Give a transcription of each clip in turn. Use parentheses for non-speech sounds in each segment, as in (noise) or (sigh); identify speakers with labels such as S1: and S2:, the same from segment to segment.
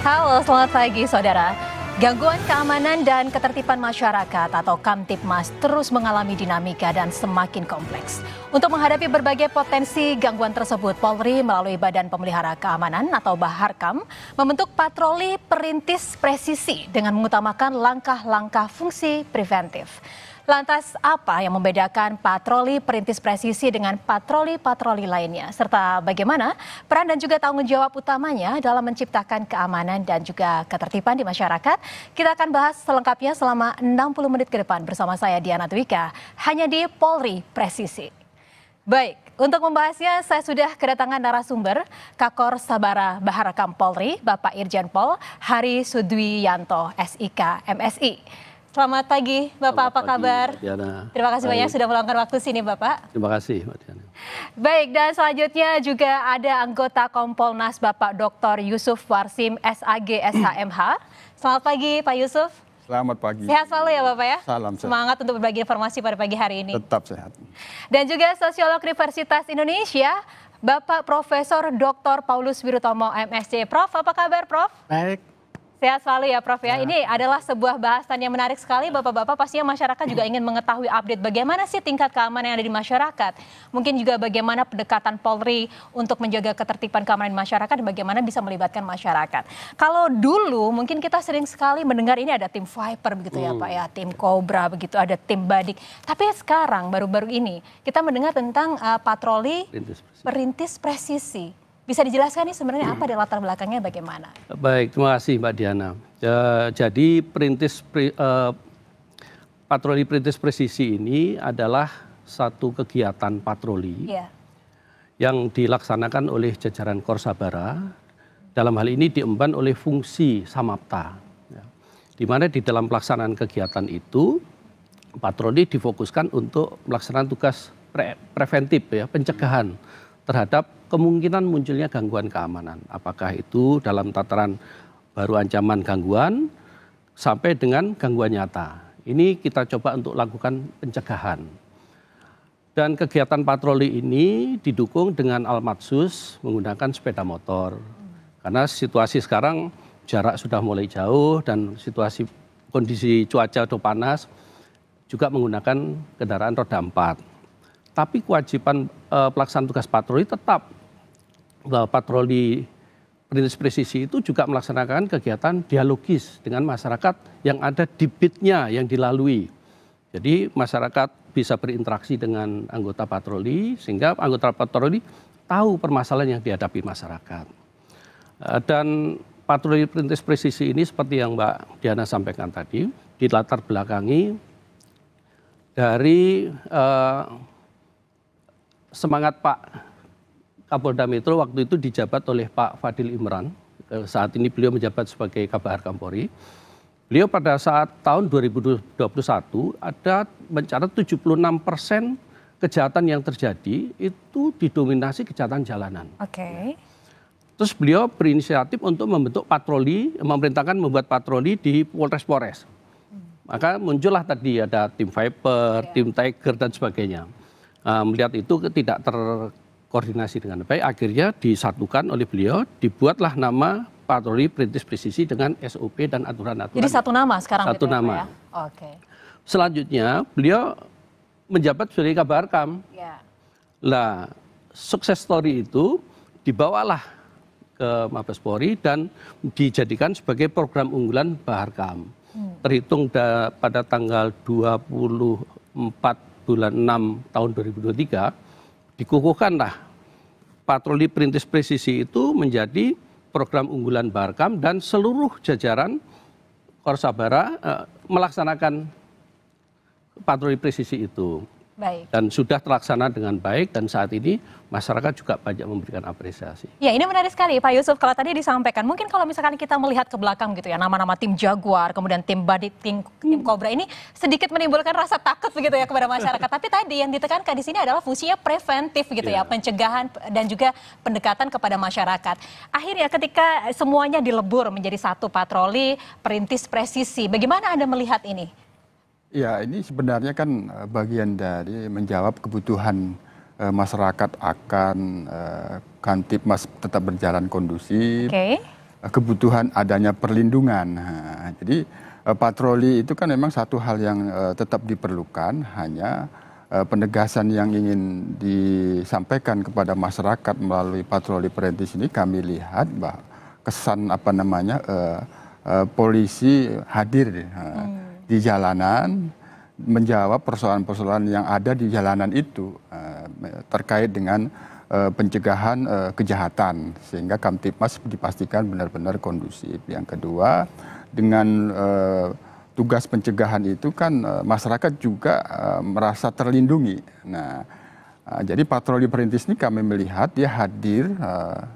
S1: Halo, selamat pagi saudara. Gangguan keamanan dan ketertiban masyarakat atau Kamtipmas terus mengalami dinamika dan semakin kompleks. Untuk menghadapi berbagai potensi gangguan tersebut, Polri melalui Badan Pemelihara Keamanan atau Baharkam membentuk patroli perintis presisi dengan mengutamakan langkah-langkah fungsi preventif. Lantas apa yang membedakan patroli perintis presisi dengan patroli-patroli lainnya? Serta bagaimana peran dan juga tanggung jawab utamanya dalam menciptakan keamanan dan juga ketertiban di masyarakat? Kita akan bahas selengkapnya selama 60 menit ke depan bersama saya Diana Twika, hanya di Polri Presisi. Baik, untuk membahasnya saya sudah kedatangan narasumber Kakor Sabara Baharakam Polri, Bapak Irjen Pol Hari Sudwiyanto SIK MSI. Selamat pagi, Bapak. Selamat apa pagi, kabar?
S2: Diana. Terima kasih Baik. banyak sudah
S1: meluangkan waktu sini, Bapak.
S2: Terima kasih, Mbak Diana.
S1: Baik, dan selanjutnya juga ada anggota Kompolnas Bapak Dr. Yusuf Warsim SAG SHMH. Selamat pagi, Pak Yusuf.
S3: Selamat pagi. Sehat
S1: selalu ya Bapak ya. Salam sehat. Semangat untuk berbagi informasi pada pagi hari ini. Tetap sehat. Dan juga sosiolog Universitas Indonesia, Bapak Profesor Dr. Paulus Wirutomo MSC. Prof, apa kabar Prof? Baik, Sehat selalu ya Prof ya. ya. Ini adalah sebuah bahasan yang menarik sekali ya. Bapak-bapak. Pastinya masyarakat juga ingin mengetahui update bagaimana sih tingkat keamanan yang ada di masyarakat. Mungkin juga bagaimana pendekatan Polri untuk menjaga ketertiban keamanan masyarakat dan bagaimana bisa melibatkan masyarakat. Kalau dulu mungkin kita sering sekali mendengar ini ada tim Viper begitu ya Pak ya, hmm. tim Cobra begitu, ada tim Badik. Tapi sekarang baru-baru ini kita mendengar tentang uh, patroli perintis presisi. Perintis presisi bisa dijelaskan nih sebenarnya apa di latar belakangnya bagaimana?
S2: Baik, terima kasih Mbak Diana. Ya, jadi perintis pri, uh, eh, patroli perintis presisi ini adalah satu kegiatan patroli yeah. yang dilaksanakan oleh jajaran Korsabara. Dalam hal ini diemban oleh fungsi Samapta. Ya. Di mana di dalam pelaksanaan kegiatan itu patroli difokuskan untuk pelaksanaan tugas pre preventif ya, pencegahan terhadap kemungkinan munculnya gangguan keamanan. Apakah itu dalam tataran baru ancaman gangguan sampai dengan gangguan nyata. Ini kita coba untuk lakukan pencegahan. Dan kegiatan patroli ini didukung dengan Almatsus menggunakan sepeda motor. Karena situasi sekarang jarak sudah mulai jauh dan situasi kondisi cuaca atau panas juga menggunakan kendaraan roda empat. Tapi kewajiban uh, pelaksanaan tugas patroli tetap bahwa patroli perintis presisi itu juga melaksanakan kegiatan dialogis dengan masyarakat yang ada di bitnya yang dilalui. Jadi masyarakat bisa berinteraksi dengan anggota patroli sehingga anggota patroli tahu permasalahan yang dihadapi masyarakat. Eh, dan patroli perintis presisi ini seperti yang Mbak Diana sampaikan tadi, dilatar belakangi dari uh, semangat Pak Kapolda Metro waktu itu dijabat oleh Pak Fadil Imran. Eh, saat ini beliau menjabat sebagai Kabar Kampori. Beliau pada saat tahun 2021 ada mencatat 76 persen kejahatan yang terjadi itu didominasi kejahatan jalanan.
S1: Oke. Okay. Ya.
S2: Terus beliau berinisiatif untuk membentuk patroli, memerintahkan membuat patroli di Polres-Polres. Hmm. Maka muncullah tadi ada tim Viper, yeah. tim Tiger dan sebagainya. Eh, melihat itu tidak terkoordinasi dengan baik akhirnya disatukan oleh beliau dibuatlah nama patroli perintis presisi dengan SOP dan aturan-aturan. Jadi satu
S1: nama sekarang satu nama. Ya? Oke. Okay.
S2: Selanjutnya beliau menjabat sebagai Kabarkam. Ya. Lah sukses story itu dibawalah ke Mabes Polri dan dijadikan sebagai program unggulan Baharkam. Hmm. Terhitung da, pada tanggal 24 bulan 6 tahun 2023 dikukuhkanlah patroli perintis presisi itu menjadi program unggulan Barkam dan seluruh jajaran Korsabara eh, melaksanakan patroli presisi itu. Baik. Dan sudah terlaksana dengan baik dan saat ini masyarakat juga banyak memberikan apresiasi.
S1: Ya ini menarik sekali Pak Yusuf kalau tadi disampaikan mungkin kalau misalkan kita melihat ke belakang gitu ya nama-nama tim Jaguar kemudian tim Badit, tim, tim Cobra ini sedikit menimbulkan rasa takut begitu ya kepada masyarakat. (laughs) Tapi tadi yang ditekankan di sini adalah fungsinya preventif gitu yeah. ya iya. pencegahan dan juga pendekatan kepada masyarakat. Akhirnya ketika semuanya dilebur menjadi satu patroli perintis presisi bagaimana Anda melihat ini?
S3: ya ini sebenarnya kan eh, bagian dari menjawab kebutuhan eh, masyarakat akan eh, kantip mas tetap berjalan kondusif kebutuhan adanya perlindungan jadi patroli itu kan memang satu hal yang tetap diperlukan hanya penegasan yang ingin disampaikan kepada masyarakat melalui patroli perintis ini kami lihat bahwa kesan apa namanya polisi hadir hmm di jalanan menjawab persoalan-persoalan yang ada di jalanan itu eh, terkait dengan eh, pencegahan eh, kejahatan sehingga Kamtipmas dipastikan benar-benar kondusif. Yang kedua dengan tugas pencegahan itu kan masyarakat juga merasa terlindungi. Nah, jadi patroli perintis ini kami melihat dia hadir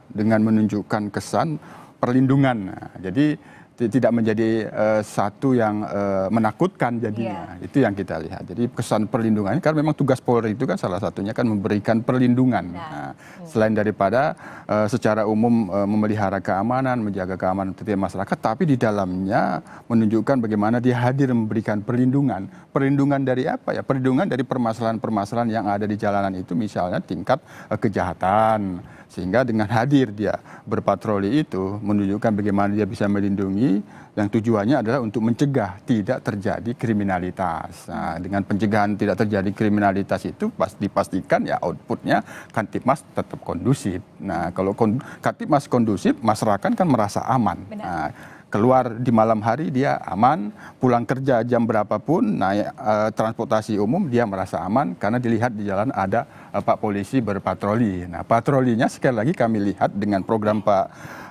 S3: dengan menunjukkan kesan perlindungan. Nah, jadi tidak menjadi uh, satu yang uh, menakutkan jadinya. Yeah. Itu yang kita lihat. Jadi kesan perlindungan karena memang tugas Polri itu kan salah satunya kan memberikan perlindungan. Iya. Nah, nah selain daripada uh, secara umum uh, memelihara keamanan, menjaga keamanan setiap masyarakat, tapi di dalamnya menunjukkan bagaimana dia hadir memberikan perlindungan. Perlindungan dari apa ya? Perlindungan dari permasalahan-permasalahan yang ada di jalanan itu misalnya tingkat uh, kejahatan sehingga dengan hadir dia berpatroli itu menunjukkan bagaimana dia bisa melindungi yang tujuannya adalah untuk mencegah tidak terjadi kriminalitas. Nah, dengan pencegahan tidak terjadi kriminalitas itu pasti dipastikan ya outputnya Kantipmas tetap kondusif. Nah, kalau kon, Kantipmas kondusif, masyarakat kan merasa aman. Nah, keluar di malam hari dia aman, pulang kerja jam berapapun naik e, transportasi umum dia merasa aman karena dilihat di jalan ada e, Pak polisi berpatroli. Nah, patrolinya sekali lagi kami lihat dengan program Pak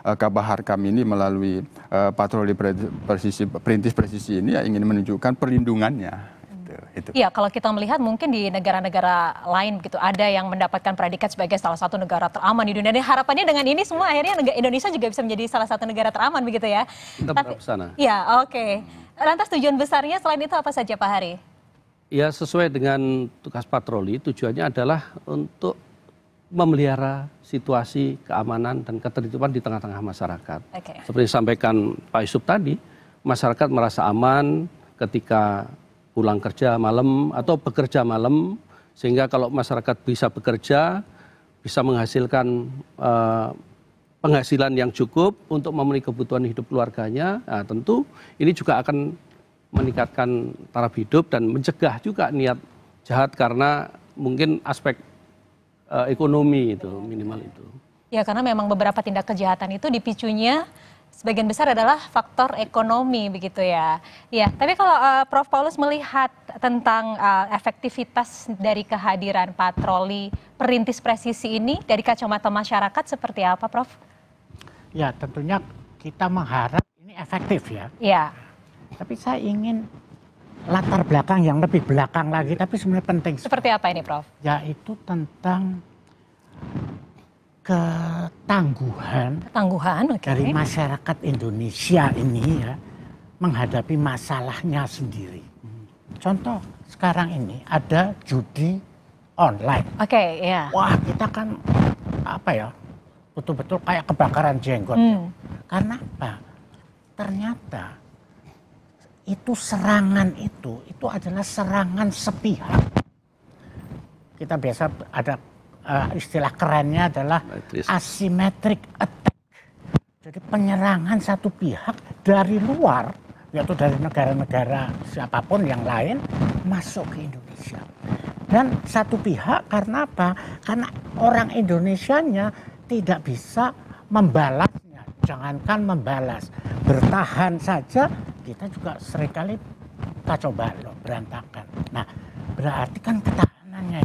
S3: e, Kabahar kami ini melalui patroli presisi, perintis presisi ini ya ingin menunjukkan perlindungannya
S1: Iya, kalau kita melihat mungkin di negara-negara lain begitu ada yang mendapatkan predikat sebagai salah satu negara teraman di dunia. Dan harapannya dengan ini semua iya. akhirnya negara Indonesia juga bisa menjadi salah satu negara teraman begitu ya.
S4: Kita
S2: Tapi, sana.
S1: Iya, oke. Okay. Lantas tujuan besarnya selain itu apa saja Pak Hari?
S2: Ya, sesuai dengan tugas patroli tujuannya adalah untuk memelihara situasi keamanan dan ketertiban di tengah-tengah masyarakat. Okay. Seperti disampaikan Pak Yusuf tadi, masyarakat merasa aman ketika pulang kerja malam atau bekerja malam sehingga kalau masyarakat bisa bekerja bisa menghasilkan uh, penghasilan yang cukup untuk memenuhi kebutuhan hidup keluarganya nah, tentu ini juga akan meningkatkan taraf hidup dan mencegah juga niat jahat karena mungkin aspek uh, ekonomi itu minimal itu
S1: ya karena memang beberapa tindak kejahatan itu dipicunya sebagian besar adalah faktor ekonomi begitu ya. Ya, tapi kalau uh, Prof Paulus melihat tentang uh, efektivitas dari kehadiran patroli perintis presisi ini dari kacamata masyarakat seperti apa, Prof?
S4: Ya, tentunya kita mengharap
S1: ini efektif ya. Ya. Tapi saya ingin
S4: latar belakang yang lebih belakang lagi, tapi sebenarnya penting.
S1: Seperti apa ini, Prof?
S4: Yaitu tentang ketangguhan,
S1: ketangguhan okay. dari
S4: masyarakat Indonesia ini ya menghadapi masalahnya sendiri. Contoh sekarang ini ada judi online. Oke, okay, ya. Yeah. Wah, kita kan apa ya? Betul-betul kayak kebakaran jenggot. Ya. Hmm. Karena apa? Ternyata itu serangan itu itu adalah serangan sepihak. Kita biasa ada uh, istilah kerennya adalah nah, asymmetric attack. Jadi penyerangan satu pihak dari luar, yaitu dari negara-negara siapapun yang lain, masuk ke Indonesia. Dan satu pihak karena apa? Karena orang Indonesianya tidak bisa membalasnya. Jangankan membalas, bertahan saja kita juga seringkali kacau balau, berantakan. Nah, berarti kan ketahanannya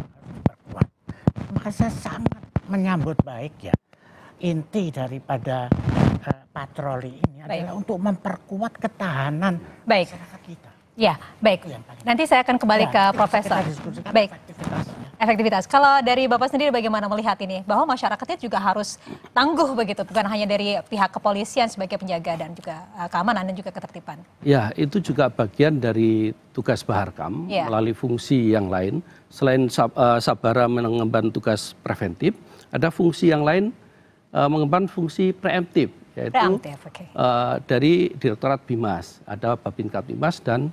S4: maka saya sangat menyambut baik ya inti daripada uh, patroli ini baik. adalah untuk memperkuat ketahanan baik. masyarakat kita.
S1: Ya, baik. Nanti saya akan kembali ya, ke profesor. Baik. Efektivitas. Kalau dari Bapak sendiri bagaimana melihat ini? Bahwa masyarakatnya juga harus tangguh begitu, bukan hanya dari pihak kepolisian sebagai penjaga dan juga eh, keamanan dan juga ketertiban.
S2: Ya, itu juga bagian dari tugas Baharkam ya. melalui fungsi yang lain. Selain sab, eh, Sabara mengemban tugas preventif, ada fungsi yang lain eh, mengemban fungsi preemptif yaitu preemptif, okay. dari Direktorat Bimas, ada Babinkat Bimas dan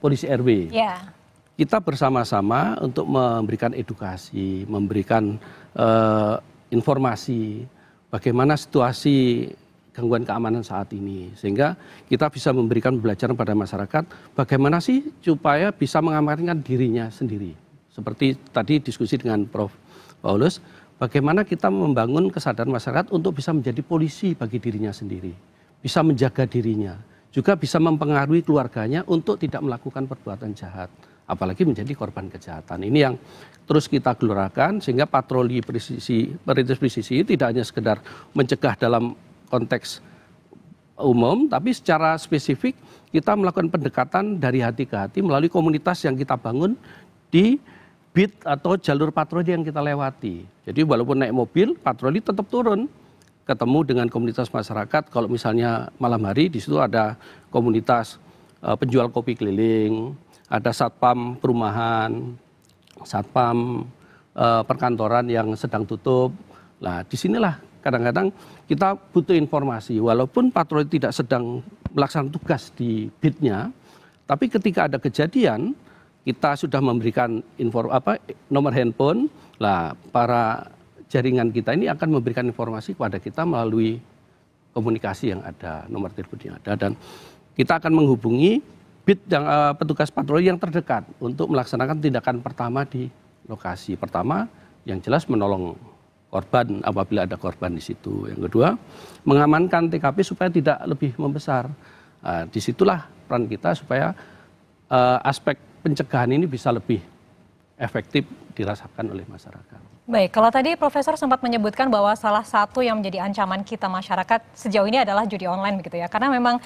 S2: Polisi RW. Ya kita bersama sama untuk memberikan edukasi, memberikan uh, informasi bagaimana situasi gangguan keamanan saat ini sehingga kita bisa memberikan pembelajaran pada masyarakat bagaimana sih supaya bisa mengamankan dirinya sendiri. Seperti tadi diskusi dengan Prof Paulus, bagaimana kita membangun kesadaran masyarakat untuk bisa menjadi polisi bagi dirinya sendiri, bisa menjaga dirinya, juga bisa mempengaruhi keluarganya untuk tidak melakukan perbuatan jahat apalagi menjadi korban kejahatan. Ini yang terus kita gelorakan sehingga patroli presisi perintis presisi tidak hanya sekedar mencegah dalam konteks umum tapi secara spesifik kita melakukan pendekatan dari hati ke hati melalui komunitas yang kita bangun di bit atau jalur patroli yang kita lewati. Jadi walaupun naik mobil, patroli tetap turun ketemu dengan komunitas masyarakat. Kalau misalnya malam hari di situ ada komunitas eh, penjual kopi keliling, ada satpam perumahan, satpam e, perkantoran yang sedang tutup. Nah, di sinilah kadang-kadang kita butuh informasi. Walaupun patroli tidak sedang melaksanakan tugas di bidnya, tapi ketika ada kejadian, kita sudah memberikan informasi. apa, nomor handphone, lah para jaringan kita ini akan memberikan informasi kepada kita melalui komunikasi yang ada, nomor telepon yang ada, dan kita akan menghubungi bit yang uh, petugas patroli yang terdekat untuk melaksanakan tindakan pertama di lokasi. Pertama, yang jelas menolong korban apabila ada korban di situ. Yang kedua, mengamankan TKP supaya tidak lebih membesar. Uh, disitulah peran kita supaya uh, aspek pencegahan ini bisa lebih efektif dirasakan oleh masyarakat.
S1: Baik, kalau tadi Profesor sempat menyebutkan bahwa salah satu yang menjadi ancaman kita masyarakat sejauh ini adalah judi online begitu ya. Karena memang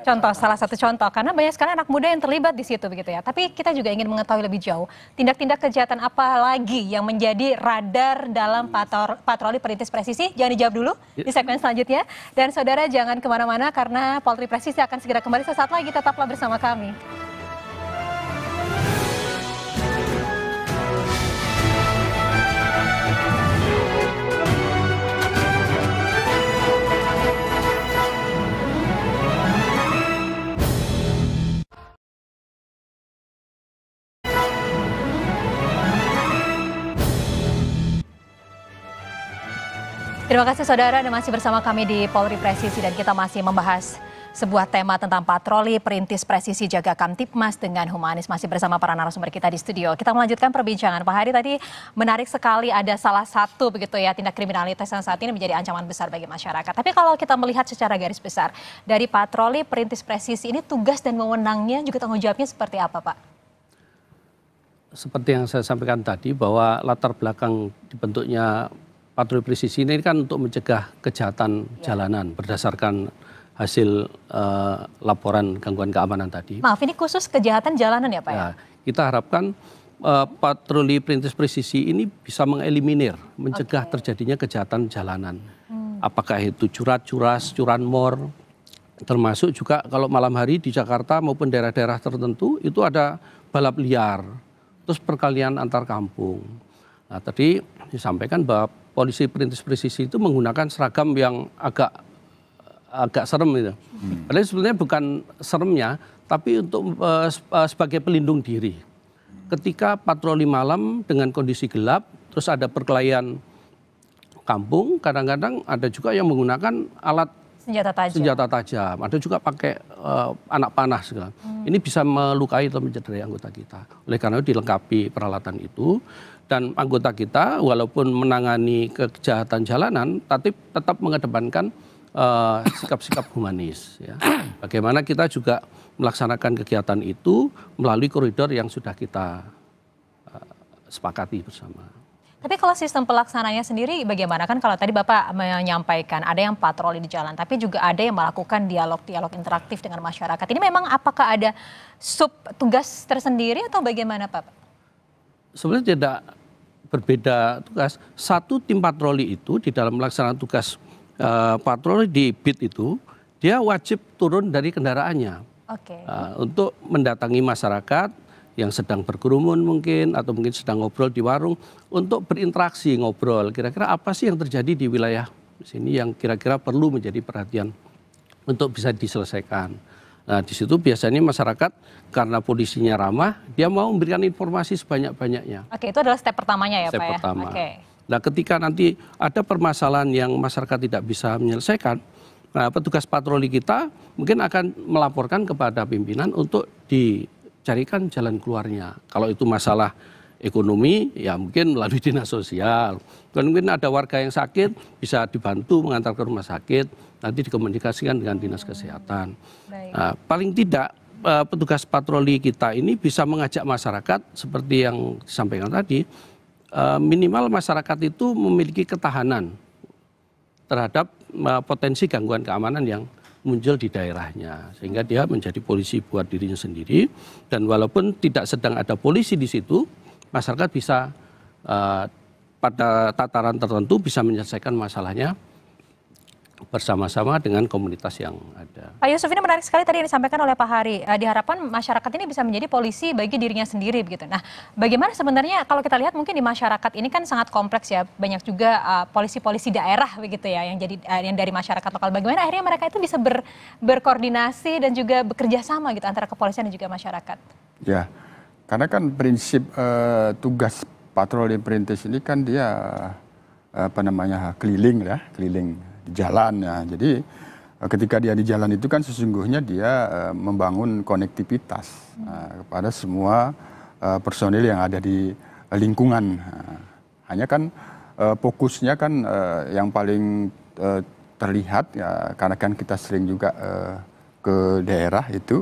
S1: contoh, salah satu contoh karena banyak sekali anak muda yang terlibat di situ begitu ya. Tapi kita juga ingin mengetahui lebih jauh tindak-tindak kejahatan apa lagi yang menjadi radar dalam pator, patroli perintis presisi. Jangan dijawab dulu ya. di segmen selanjutnya. Dan saudara jangan kemana-mana karena Polri Presisi akan segera kembali sesaat lagi tetaplah bersama kami. Terima kasih saudara dan masih bersama kami di Polri Presisi dan kita masih membahas sebuah tema tentang patroli perintis presisi jaga kamtipmas dengan humanis masih bersama para narasumber kita di studio. Kita melanjutkan perbincangan Pak Hari tadi menarik sekali ada salah satu begitu ya tindak kriminalitas yang saat ini menjadi ancaman besar bagi masyarakat. Tapi kalau kita melihat secara garis besar dari patroli perintis presisi ini tugas dan wewenangnya juga tanggung jawabnya seperti apa Pak?
S2: Seperti yang saya sampaikan tadi bahwa latar belakang dibentuknya patroli presisi ini kan untuk mencegah kejahatan ya. jalanan berdasarkan hasil uh, laporan gangguan keamanan tadi.
S1: Maaf, ini khusus kejahatan jalanan ya Pak ya? ya
S2: kita harapkan uh, patroli perintis presisi ini bisa mengeliminir, mencegah okay. terjadinya kejahatan jalanan. Hmm. Apakah itu curat-curas, curanmor, termasuk juga kalau malam hari di Jakarta maupun daerah-daerah tertentu itu ada balap liar, terus perkalian antar kampung. Nah tadi disampaikan bahwa polisi perintis presisi itu menggunakan seragam yang agak agak serem itu. Hmm. Padahal sebenarnya bukan seremnya, tapi untuk uh, sebagai pelindung diri. Ketika patroli malam dengan kondisi gelap, terus ada perkelahian kampung, kadang-kadang ada juga yang menggunakan alat
S1: senjata tajam. Senjata
S2: tajam. Ada juga pakai uh, anak panah segala. Hmm. Ini bisa melukai atau mencederai anggota kita. Oleh karena itu dilengkapi peralatan itu dan anggota kita walaupun menangani kejahatan jalanan tapi tetap mengedepankan eh, sikap-sikap uh, humanis ya. Bagaimana kita juga melaksanakan kegiatan itu melalui koridor yang sudah kita uh, sepakati bersama.
S1: Tapi kalau sistem pelaksananya sendiri bagaimana kan kalau tadi Bapak menyampaikan ada yang patroli di jalan tapi juga ada yang melakukan dialog-dialog interaktif dengan masyarakat. Ini memang apakah ada sub tugas tersendiri atau bagaimana Pak?
S2: Sebenarnya tidak berbeda tugas. Satu tim patroli itu di dalam melaksanakan tugas uh, patroli di BIT itu dia wajib turun dari kendaraannya
S1: okay. uh,
S2: eh, untuk mendatangi masyarakat yang sedang berkerumun mungkin atau mungkin sedang ngobrol di warung untuk berinteraksi ngobrol kira-kira apa sih yang terjadi di wilayah sini yang kira-kira perlu menjadi perhatian untuk bisa diselesaikan. Nah, di situ biasanya masyarakat karena polisinya ramah, dia mau memberikan informasi sebanyak-banyaknya.
S1: Oke, itu adalah step pertamanya ya, step Pak ya. pertama. Oke.
S2: Nah, ketika nanti ada permasalahan yang masyarakat tidak bisa menyelesaikan, nah petugas patroli kita mungkin akan melaporkan kepada pimpinan untuk dicarikan jalan keluarnya. Kalau itu masalah ekonomi ya mungkin melalui (laughs) dinas sosial dan mungkin ada warga yang sakit bisa dibantu mengantar ke rumah sakit nanti dikomunikasikan dengan dinas kesehatan nah, paling tidak eh, petugas patroli kita ini bisa mengajak masyarakat seperti yang disampaikan tadi eh, minimal masyarakat itu memiliki ketahanan terhadap eh, potensi gangguan keamanan yang muncul di daerahnya sehingga dia menjadi polisi buat dirinya sendiri dan walaupun tidak sedang ada polisi di situ masyarakat bisa eh, pada tataran tertentu bisa menyelesaikan masalahnya bersama-sama dengan komunitas yang ada.
S1: Pak Yusuf ini menarik sekali tadi yang disampaikan oleh Pak Hari. Eh, diharapkan masyarakat ini bisa menjadi polisi bagi dirinya sendiri begitu. Nah, bagaimana sebenarnya kalau kita lihat mungkin di masyarakat ini kan sangat kompleks ya, banyak juga eh, polisi-polisi uh, daerah begitu ya yang jadi uh, yang dari masyarakat lokal. Bagaimana akhirnya mereka itu bisa ber, berkoordinasi dan juga bekerja sama gitu antara kepolisian dan juga masyarakat?
S3: Ya. Karena kan prinsip uh, tugas patroli perintis ini kan dia uh, apa namanya keliling ya, keliling di jalan ya. Jadi uh, ketika dia di jalan itu kan sesungguhnya dia uh, membangun konektivitas uh, kepada semua uh, personil yang ada di lingkungan. Uh, hanya kan uh, fokusnya kan uh, yang paling uh, terlihat ya karena kan kita sering juga uh, ke daerah itu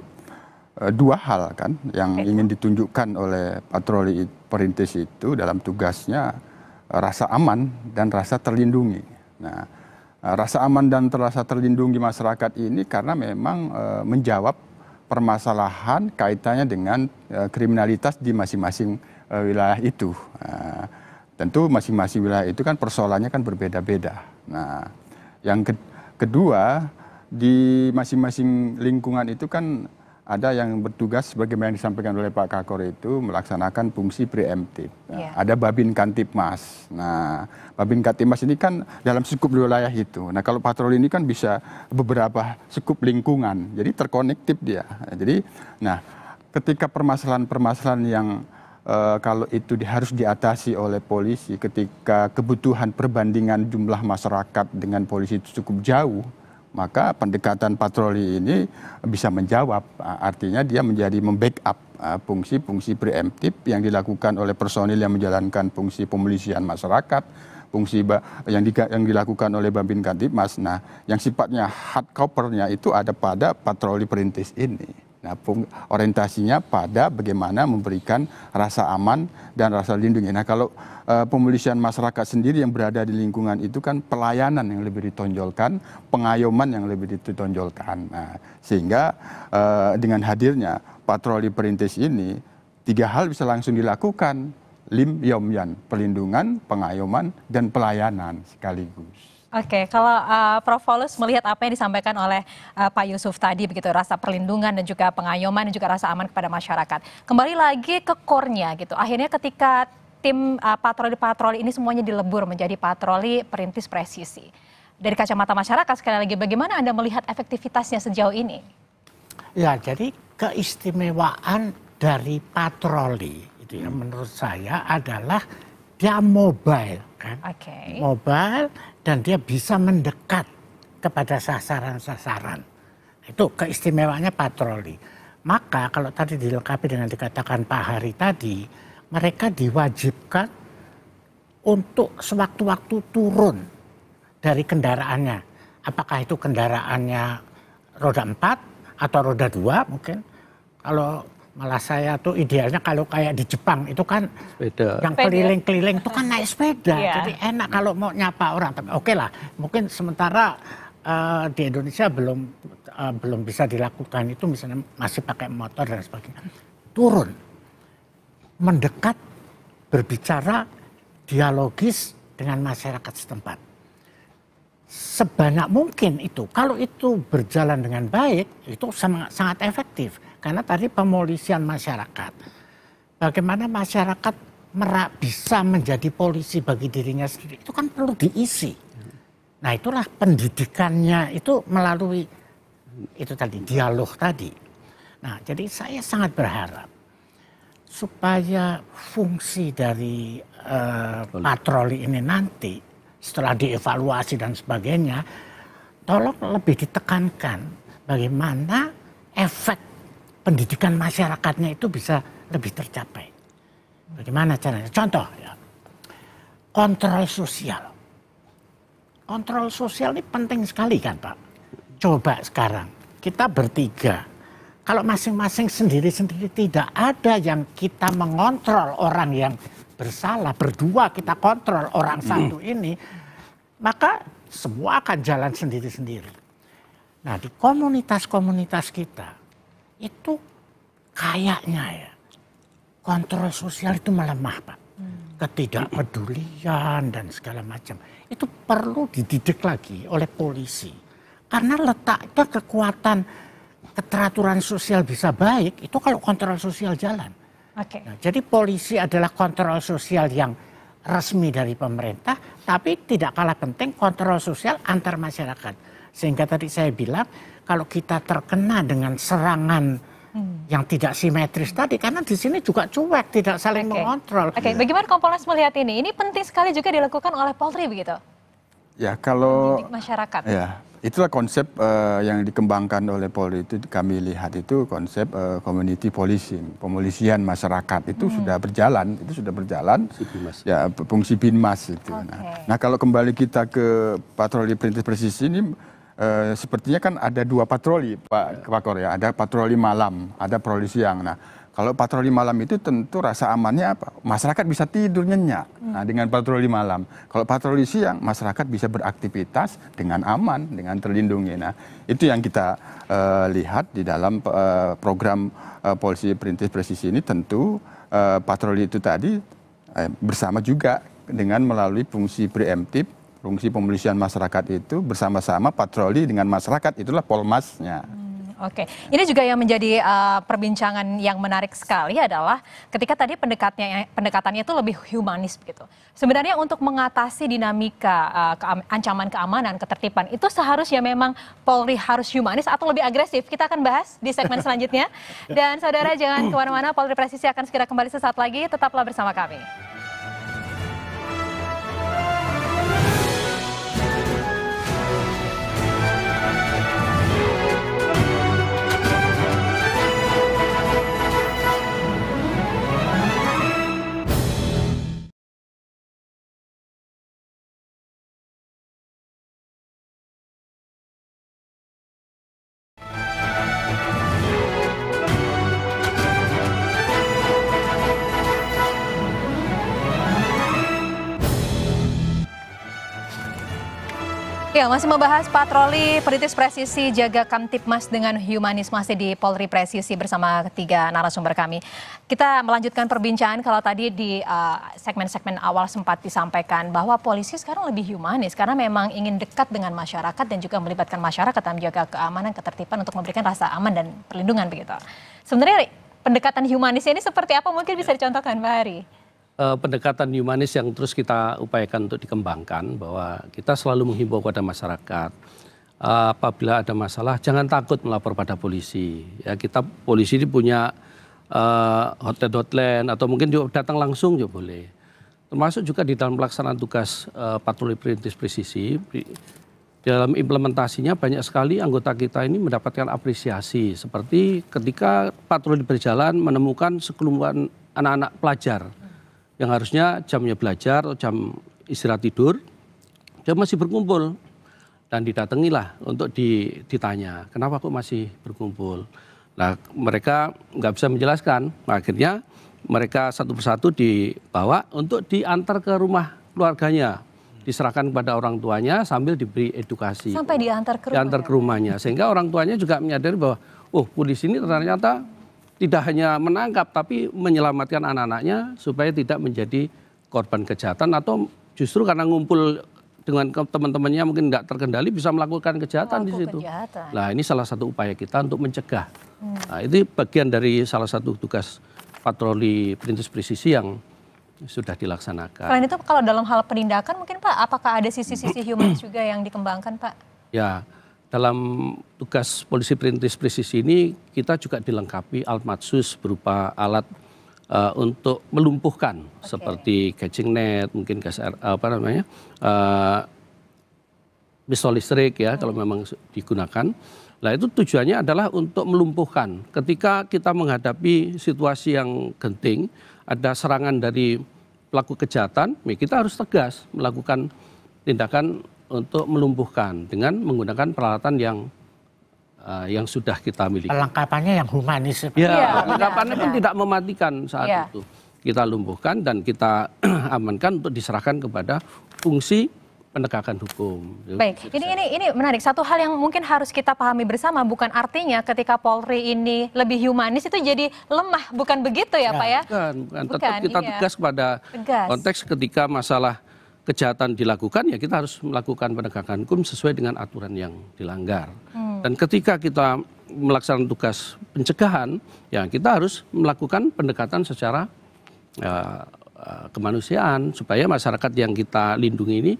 S3: Eh, dua hal kan yang ingin ditunjukkan oleh patroli perintis itu dalam tugasnya eh, rasa aman dan rasa terlindungi. Nah, eh, rasa aman dan terasa terlindungi masyarakat ini karena memang e, menjawab permasalahan kaitannya dengan e, kriminalitas di masing-masing e, wilayah itu. E, tentu masing-masing wilayah itu kan persoalannya kan berbeda-beda. Nah, yang ke kedua di masing-masing lingkungan itu kan ada yang bertugas sebagaimana disampaikan oleh Pak Kakor itu melaksanakan fungsi preemptif. Nah, yeah. Ada Babin Kantipmas. Nah, Babin Kantipmas ini kan dalam sekup wilayah itu. Nah, kalau patroli ini kan bisa beberapa sekup lingkungan. Jadi terkonektif dia. Jadi, nah, ketika permasalahan-permasalahan yang Uh, kalau itu di, harus diatasi oleh polisi ketika kebutuhan perbandingan jumlah masyarakat dengan polisi itu cukup jauh, maka pendekatan patroli ini bisa menjawab artinya dia menjadi membackup fungsi-fungsi preemptif yang dilakukan oleh personil yang menjalankan fungsi pemelisihan masyarakat fungsi yang, yang dilakukan oleh Bambin Kantipmas nah yang sifatnya hard covernya itu ada pada patroli perintis ini Nah, orientasinya pada bagaimana memberikan rasa aman dan rasa lindungi. Nah, kalau uh, eh, pemulihan masyarakat sendiri yang berada di lingkungan itu kan pelayanan yang lebih ditonjolkan, pengayoman yang lebih ditonjolkan. Nah, sehingga uh, dengan hadirnya patroli perintis ini, tiga hal bisa langsung dilakukan. Lim Yomyan, perlindungan, pengayoman, dan pelayanan sekaligus.
S1: Oke, kalau uh, Prof. Paulus melihat apa yang disampaikan oleh uh, Pak Yusuf tadi, begitu rasa perlindungan dan juga pengayoman dan juga rasa aman kepada masyarakat. Kembali lagi ke kornya, gitu. Akhirnya ketika tim patroli eh, patroli-patroli ini semuanya dilebur menjadi patroli perintis presisi. Dari kacamata masyarakat sekali lagi, bagaimana Anda melihat efektivitasnya sejauh ini?
S4: Ya, jadi keistimewaan dari patroli itu ya, menurut saya adalah dia mobile kan. Okay. Mobile dan dia bisa mendekat kepada sasaran-sasaran. Itu keistimewaannya patroli. Maka kalau tadi dilengkapi dengan dikatakan Pak Hari tadi, mereka diwajibkan untuk sewaktu-waktu turun dari kendaraannya. Apakah itu kendaraannya roda empat atau roda dua mungkin. Kalau malah saya tuh idealnya kalau kayak di Jepang itu kan sepeda. yang keliling-keliling itu kan naik sepeda yeah. jadi enak kalau mau nyapa orang tapi oke okay lah mungkin sementara uh, di Indonesia belum uh, belum bisa dilakukan itu misalnya masih pakai motor dan sebagainya turun mendekat berbicara dialogis dengan masyarakat setempat sebanyak mungkin itu kalau itu berjalan dengan baik itu sangat sangat efektif karena tadi pemolisian masyarakat. Bagaimana masyarakat merak bisa menjadi polisi bagi dirinya sendiri itu kan perlu diisi. Nah itulah pendidikannya itu melalui itu tadi dialog tadi. Nah jadi saya sangat berharap supaya fungsi dari uh, patroli ini nanti setelah dievaluasi dan sebagainya tolong lebih ditekankan bagaimana efek pendidikan masyarakatnya itu bisa lebih tercapai. Bagaimana caranya? Contoh ya, kontrol sosial. Kontrol sosial ini penting sekali kan Pak. Coba sekarang kita bertiga. Kalau masing-masing sendiri-sendiri tidak ada yang kita mengontrol orang yang bersalah. Berdua kita kontrol orang satu hmm. ini. Maka semua akan jalan sendiri-sendiri. Nah di komunitas-komunitas kita itu kayaknya ya kontrol sosial itu melemah pak. Hmm. Ketidakpedulian dan segala macam itu perlu dididik lagi oleh polisi karena letaknya kekuatan keteraturan sosial bisa baik itu kalau kontrol sosial jalan. Okay. Nah, jadi polisi adalah kontrol sosial yang resmi dari pemerintah, tapi tidak kalah penting kontrol sosial antar masyarakat. Sehingga tadi saya bilang kalau kita terkena dengan serangan hmm. yang tidak simetris tadi karena di sini juga cuek, tidak saling okay. mengontrol. Oke, okay. Iya. bagaimana
S1: Kompolnas melihat ini? Ini penting sekali juga dilakukan oleh Polri begitu.
S3: Ya, kalau Mendidik
S1: masyarakat. Ya,
S3: itulah konsep uh, yang dikembangkan oleh Polri itu kami lihat itu konsep uh, community policing, pemolisian masyarakat itu hmm. sudah berjalan, itu sudah berjalan. Binmas. Ya, fungsi binmas itu. Okay. Nah, nah, kalau kembali kita ke patroli perintis presisi ini eh, sepertinya kan ada dua patroli Pak, Pak Kor ya, ada patroli malam, ada patroli siang. Nah, kalau patroli malam itu tentu rasa amannya apa? Masyarakat bisa tidur nyenyak. Hmm. Nah, dengan patroli malam. Kalau patroli siang, masyarakat bisa beraktivitas dengan aman, dengan terlindungi. Nah, itu yang kita e, lihat di dalam e, program e, polisi perintis presisi ini tentu e, patroli itu tadi eh, bersama juga dengan melalui fungsi preemptif fungsi pembersihan masyarakat itu bersama-sama patroli dengan masyarakat itulah polmasnya. Hmm.
S1: Oke, okay. ini juga yang menjadi uh, perbincangan yang menarik sekali adalah ketika tadi pendekatnya pendekatannya itu lebih humanis begitu. Sebenarnya untuk mengatasi dinamika uh, eh, ke, ancaman keamanan, ketertiban itu seharusnya memang Polri harus humanis atau lebih agresif. Kita akan bahas di segmen selanjutnya. Dan saudara jangan kemana-mana, Polri Presisi akan segera kembali sesaat lagi. Tetaplah bersama kami. Ya, masih membahas patroli politis presisi jaga Kamtipmas dengan humanis masih di Polri Presisi bersama ketiga narasumber kami. Kita melanjutkan perbincangan kalau tadi di eh, segmen-segmen uh, awal sempat disampaikan bahwa polisi sekarang lebih humanis karena memang ingin dekat dengan masyarakat dan juga melibatkan masyarakat dalam jaga keamanan, ketertiban untuk memberikan rasa aman dan perlindungan begitu. Sebenarnya pendekatan humanis ini seperti apa mungkin bisa dicontohkan Pak Hari?
S2: Eh, pendekatan humanis yang terus kita upayakan untuk dikembangkan bahwa kita selalu menghimbau kepada masyarakat eh, apabila ada masalah jangan takut melapor pada polisi. Ya, kita polisi ini punya uh, hotline hotline atau mungkin juga datang langsung juga boleh. Termasuk juga di dalam pelaksanaan tugas uh, patroli perintis presisi di, dalam implementasinya banyak sekali anggota kita ini mendapatkan apresiasi seperti ketika patroli berjalan menemukan sekelompok anak-anak pelajar yang harusnya jamnya belajar atau jam istirahat tidur, dia masih berkumpul dan didatangi lah untuk ditanya kenapa kok masih berkumpul. Nah mereka nggak bisa menjelaskan, akhirnya mereka satu persatu dibawa untuk diantar ke rumah keluarganya, diserahkan kepada orang tuanya sambil diberi edukasi.
S1: Sampai diantar ke, rumah
S2: diantar ke rumahnya, sehingga orang tuanya juga menyadari bahwa oh polisi ini ternyata tidak hanya menangkap tapi menyelamatkan anak-anaknya supaya tidak menjadi korban kejahatan atau justru karena ngumpul dengan teman-temannya mungkin tidak terkendali bisa melakukan kejahatan Melaku di situ. Kejahatan. Nah ini salah satu upaya kita untuk mencegah. Hmm. Nah, itu bagian dari salah satu tugas patroli perintis presisi yang sudah dilaksanakan. Selain
S1: itu kalau dalam hal penindakan mungkin Pak, apakah ada sisi-sisi human juga yang dikembangkan Pak?
S2: Ya, dalam tugas polisi perintis presisi ini kita juga dilengkapi alat matsus berupa alat uh, untuk melumpuhkan okay. seperti catching net, mungkin gas air, apa namanya? Uh, pistol listrik ya hmm. kalau memang digunakan. Nah, itu tujuannya adalah untuk melumpuhkan. Ketika kita menghadapi situasi yang genting, ada serangan dari pelaku kejahatan, ya kita harus tegas melakukan tindakan untuk melumpuhkan dengan menggunakan peralatan yang uh, yang sudah kita miliki.
S4: Perlengkapannya yang humanis. Ya, perlengkapannya
S2: iya, ya, pun tidak mematikan saat ya. itu. Kita lumpuhkan dan kita (clears throat) amankan untuk diserahkan kepada fungsi penegakan hukum. Baik,
S1: ini ini ini menarik. Satu hal yang mungkin harus kita pahami bersama bukan artinya ketika Polri ini lebih humanis itu jadi lemah, bukan begitu ya, ya. Pak ya? Bukan,
S2: bukan. bukan tetap kita iya. tegas pada
S1: tegas. konteks
S2: ketika masalah kejahatan dilakukan ya kita harus melakukan penegakan hukum sesuai dengan aturan yang dilanggar. Hmm. Dan ketika kita melaksanakan tugas pencegahan, ya kita harus melakukan pendekatan secara uh, kemanusiaan supaya masyarakat yang kita lindungi ini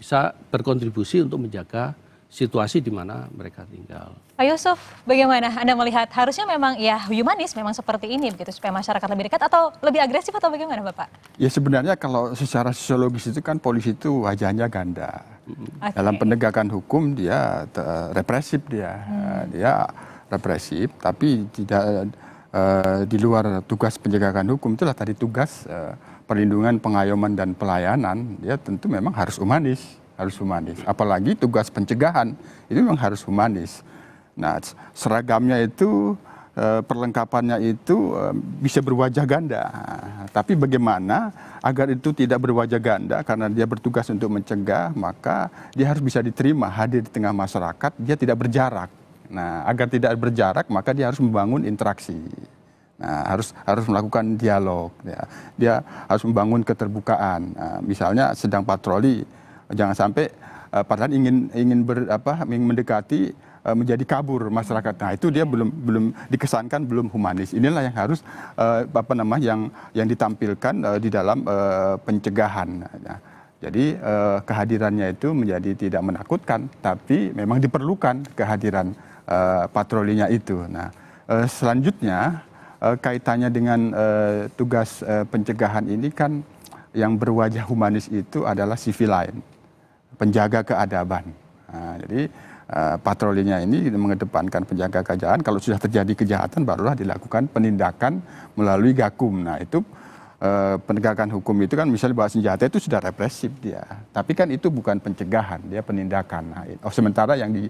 S2: bisa berkontribusi untuk menjaga situasi di mana mereka tinggal.
S1: Pak Yusuf, bagaimana Anda melihat? Harusnya memang ya humanis memang seperti ini begitu supaya masyarakat lebih dekat atau lebih agresif atau bagaimana Bapak?
S3: Ya sebenarnya kalau secara sosiologis itu kan polisi itu wajahnya ganda.
S1: Okay. Dalam
S3: penegakan hukum dia represif dia. Hmm. Dia represif tapi tidak uh, di luar tugas penegakan hukum itulah tadi tugas uh, perlindungan, pengayoman dan pelayanan ya tentu memang harus humanis harus humanis. Apalagi tugas pencegahan itu memang harus humanis. Nah, seragamnya itu eh, perlengkapannya itu eh, bisa berwajah ganda. Tapi bagaimana agar itu tidak berwajah ganda karena dia bertugas untuk mencegah, maka dia harus bisa diterima hadir di tengah masyarakat, dia tidak berjarak. Nah, agar tidak berjarak maka dia harus membangun interaksi. Nah, harus harus melakukan dialog ya. Dia harus membangun keterbukaan. Nah, misalnya sedang patroli jangan sampai eh, partai ingin ingin ber, apa, ingin mendekati eh, menjadi kabur masyarakat. Nah, itu dia belum belum dikesankan belum humanis. Inilah yang harus uh, apa nama yang yang ditampilkan uh, di dalam uh, pencegahan. ya. jadi uh, kehadirannya itu menjadi tidak menakutkan, tapi memang diperlukan kehadiran uh, patrolinya itu. Nah, uh, selanjutnya uh, kaitannya dengan uh, tugas uh, pencegahan ini kan yang berwajah humanis itu adalah civil line penjaga keadaban. Nah, jadi uh, patrolinya ini mengedepankan penjaga kejahatan. Kalau sudah terjadi kejahatan barulah dilakukan penindakan melalui gakum. Nah itu uh, penegakan hukum itu kan misalnya bawa senjata itu sudah represif dia. Tapi kan itu bukan pencegahan, dia penindakan. Nah, oh, sementara yang di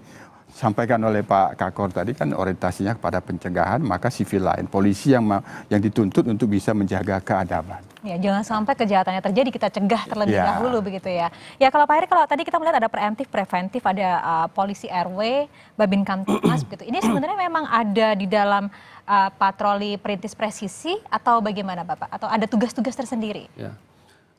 S3: sampaikan oleh Pak Kakor tadi kan orientasinya kepada pencegahan, maka sivil lain, polisi yang yang dituntut untuk bisa menjaga keadaban.
S1: Ya, jangan sampai kejahatannya terjadi, kita cegah terlebih ya. dahulu begitu ya. Ya kalau Pak Heri, kalau tadi kita melihat ada preemptif, preventif, ada uh, polisi RW, Babin Kamtipmas begitu. Ini sebenarnya memang ada di dalam uh, patroli perintis presisi atau bagaimana Bapak? Atau ada tugas-tugas tersendiri?
S2: Ya.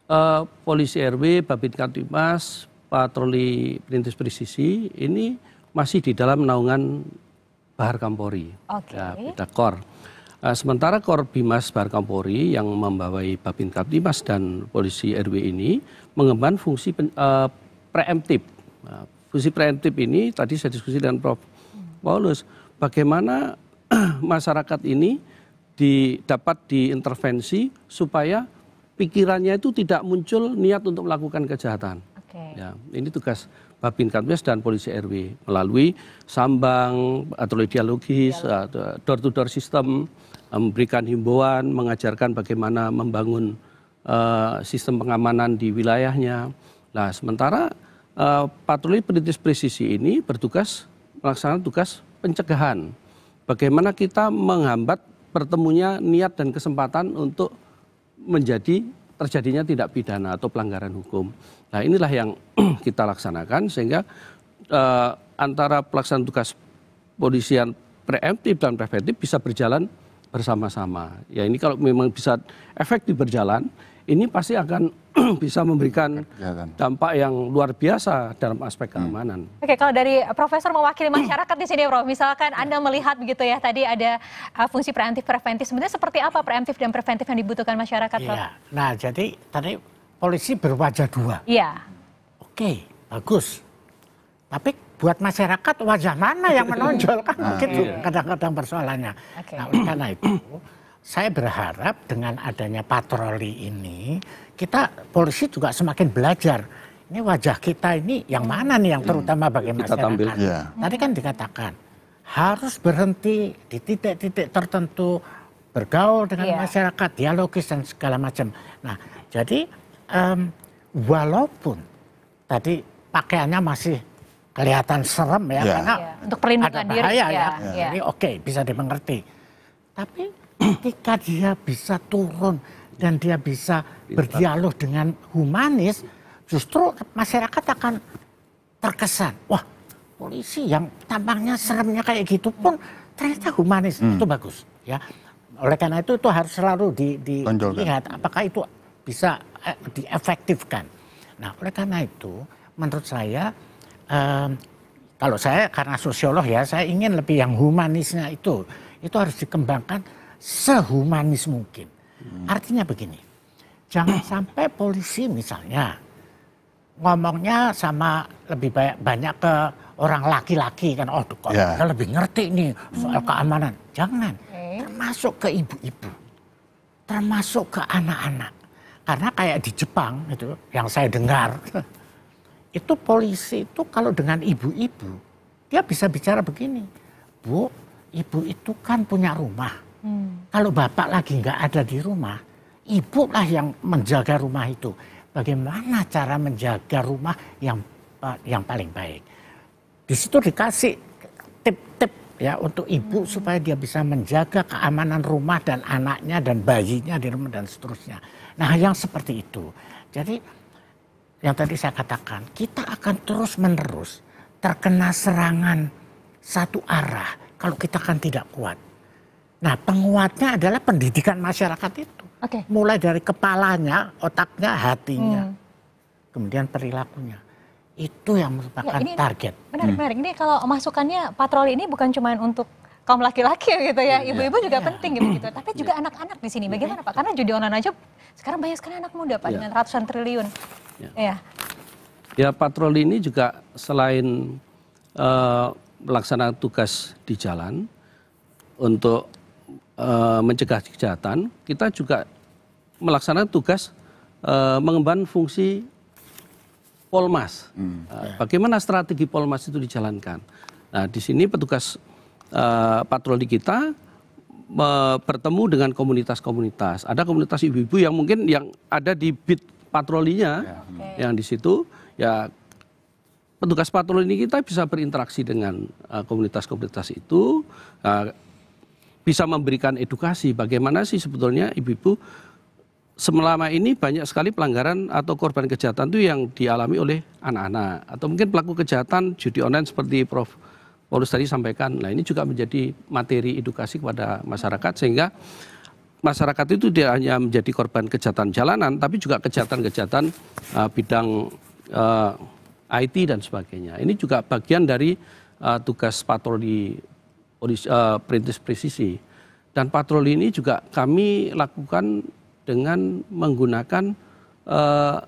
S2: Uh, polisi RW, Babin Kamtipmas, patroli perintis presisi ini masih di dalam naungan Bahar Kampori, okay. ya, Kor. Eh, sementara Kor Bimas Bahar Kampori yang membawai Babin Kaptimas dan polisi RW ini mengemban fungsi pen, uh, preemptif. Uh, fungsi preemptif ini tadi saya diskusi dengan Prof. Paulus, bagaimana (clears throat) masyarakat ini di, dapat diintervensi supaya pikirannya itu tidak muncul niat untuk melakukan kejahatan. Okay. Ya, ini tugas Babin Kamtipmas dan polisi RW melalui sambang, atau dialogis, door to door sistem memberikan himbauan, mengajarkan bagaimana membangun uh, sistem pengamanan di wilayahnya. Nah, sementara uh, patroli perintis presisi ini bertugas melaksanakan tugas pencegahan. Bagaimana kita menghambat pertemunya niat dan kesempatan untuk menjadi terjadinya tidak pidana atau pelanggaran hukum. Nah inilah yang (clears throat) kita laksanakan sehingga uh, antara pelaksanaan tugas polisian preemptif dan preventif bisa berjalan bersama-sama. Ya ini kalau memang bisa efektif berjalan, ini pasti akan (clears throat) bisa memberikan ya, kan. dampak yang luar biasa dalam aspek hmm. keamanan.
S1: Oke, kalau dari profesor mewakili masyarakat di sini, Prof. Misalkan ya. Anda melihat begitu ya, tadi ada uh, fungsi preventif preventif. Sebenarnya seperti apa preventif dan preventif yang dibutuhkan masyarakat, Prof? Iya.
S4: Nah, jadi tadi polisi berwajah dua. Iya. Oke, bagus. Tapi buat masyarakat wajah mana yang menonjol kan nah, iya. kadang-kadang persoalannya. Oke. Nah, karena itu saya berharap dengan adanya patroli ini kita polisi juga semakin belajar ini wajah kita ini yang mana nih yang hmm. terutama bagi kita masyarakat. Tampil, ya. Tadi kan dikatakan harus berhenti di titik-titik tertentu bergaul dengan yeah. masyarakat, dialogis dan segala macam. Nah, jadi um, walaupun tadi pakaiannya masih kelihatan serem ya yeah. karena
S1: yeah. untuk perlindungan ada bahaya diri, iya. ya. ya. Yeah. Jadi oke
S4: okay, bisa dimengerti. Tapi ketika dia bisa turun dan dia bisa berdialog dengan humanis, justru masyarakat akan terkesan, wah polisi yang tampangnya seremnya kayak gitu pun ternyata humanis hmm. itu bagus ya. Oleh karena itu itu harus selalu di, di dilihat apakah itu bisa eh, diefektifkan. Nah oleh karena itu menurut saya um, kalau saya karena sosiolog ya saya ingin lebih yang humanisnya itu itu harus dikembangkan sehumanis mungkin. Hmm. Artinya begini, jangan sampai polisi misalnya ngomongnya sama lebih banyak, banyak ke orang laki-laki kan, oh kok yeah. lebih ngerti nih soal hmm. keamanan. Jangan, okay. termasuk ke ibu-ibu, termasuk ke anak-anak. Karena kayak di Jepang itu yang saya dengar, (laughs) itu polisi itu kalau dengan ibu-ibu, dia bisa bicara begini, Bu, ibu itu kan punya rumah Hmm. Kalau bapak lagi nggak ada di rumah, ibu lah yang menjaga rumah itu. Bagaimana cara menjaga rumah yang eh, yang paling baik? Di situ dikasih tip-tip ya untuk ibu hmm. supaya dia bisa menjaga keamanan rumah dan anaknya dan bayinya di rumah dan seterusnya. Nah, yang seperti itu. Jadi yang tadi saya katakan, kita akan terus-menerus terkena serangan satu arah kalau kita kan tidak kuat. Nah penguatnya adalah pendidikan masyarakat itu. Okay. Mulai dari kepalanya, otaknya, hatinya. Hmm. Kemudian perilakunya. Itu yang merupakan ya, ini, target. benar hmm.
S1: benar. Ini kalau masukannya patroli ini bukan cuma untuk kaum laki-laki gitu ya, iya. ibu-ibu ya, juga ya. penting gitu, gitu. Tapi juga iya. anak-anak ya. di sini, iya. bagaimana ya. Pak? Karena judi online aja sekarang banyak sekali anak muda Pak, ya. dengan ratusan triliun. Ya. ya.
S2: Ya patroli ini juga selain uh, melaksanakan tugas di jalan untuk Eh, mencegah kejahatan, kita juga melaksanakan tugas eh, mengemban fungsi Polmas. Hmm, nah, ya. Bagaimana strategi Polmas itu dijalankan? Nah, di sini petugas eh, patroli kita bertemu dengan komunitas-komunitas. Ada komunitas ibu-ibu yang mungkin yang ada di bit patrolinya, ya, hmm. okay. yang di situ ya petugas patroli ini kita bisa berinteraksi dengan komunitas-komunitas uh, itu. Uh, bisa memberikan edukasi bagaimana sih sebetulnya ibu-ibu semelama ini banyak sekali pelanggaran atau korban kejahatan itu yang dialami oleh anak-anak atau mungkin pelaku kejahatan judi online seperti Prof Paulus tadi sampaikan. Nah, ini juga menjadi materi edukasi kepada masyarakat sehingga masyarakat itu tidak hanya menjadi korban kejahatan jalanan tapi juga kejahatan-kejahatan uh, bidang uh, eh, IT dan sebagainya. Ini juga bagian dari uh, tugas patroli Eh, perintis presisi. Dan patroli ini juga kami lakukan dengan menggunakan uh,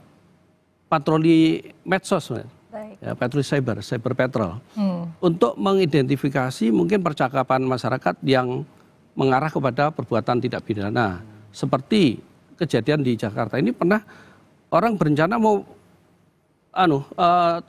S2: patroli medsos, Baik. ya, patroli cyber, cyber patrol, hmm. untuk mengidentifikasi mungkin percakapan masyarakat yang mengarah kepada perbuatan tidak pidana, seperti kejadian di Jakarta ini pernah orang berencana mau anu uh,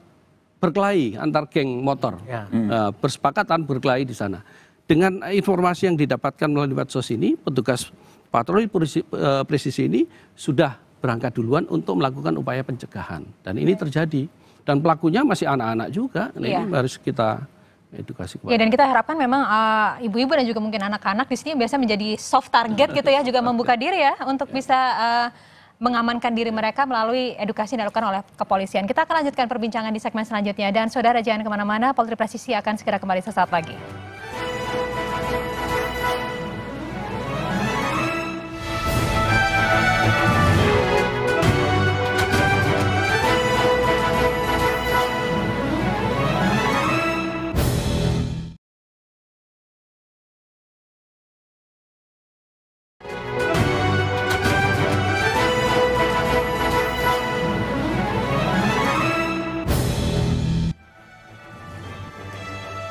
S2: berkelahi antar geng motor, ya. uh, bersepakatan berkelahi di sana. Dengan informasi yang didapatkan melalui medsos ini, petugas patroli presisi, uh, eh, presisi ini sudah berangkat duluan untuk melakukan upaya pencegahan. Dan ini ya. terjadi. Dan pelakunya masih anak-anak juga. Nah, ya. Ini harus kita edukasi kepada. Ya dan kita
S1: harapkan memang eh, ibu-ibu uh, dan juga mungkin anak-anak di sini biasa menjadi soft target hmm. gitu ya juga (laughs) membuka diri ya untuk ya. bisa uh, mengamankan diri mereka melalui edukasi yang dilakukan oleh kepolisian. Kita akan lanjutkan perbincangan di segmen selanjutnya dan saudara jangan kemana-mana, Polri Presisi akan segera kembali sesaat lagi.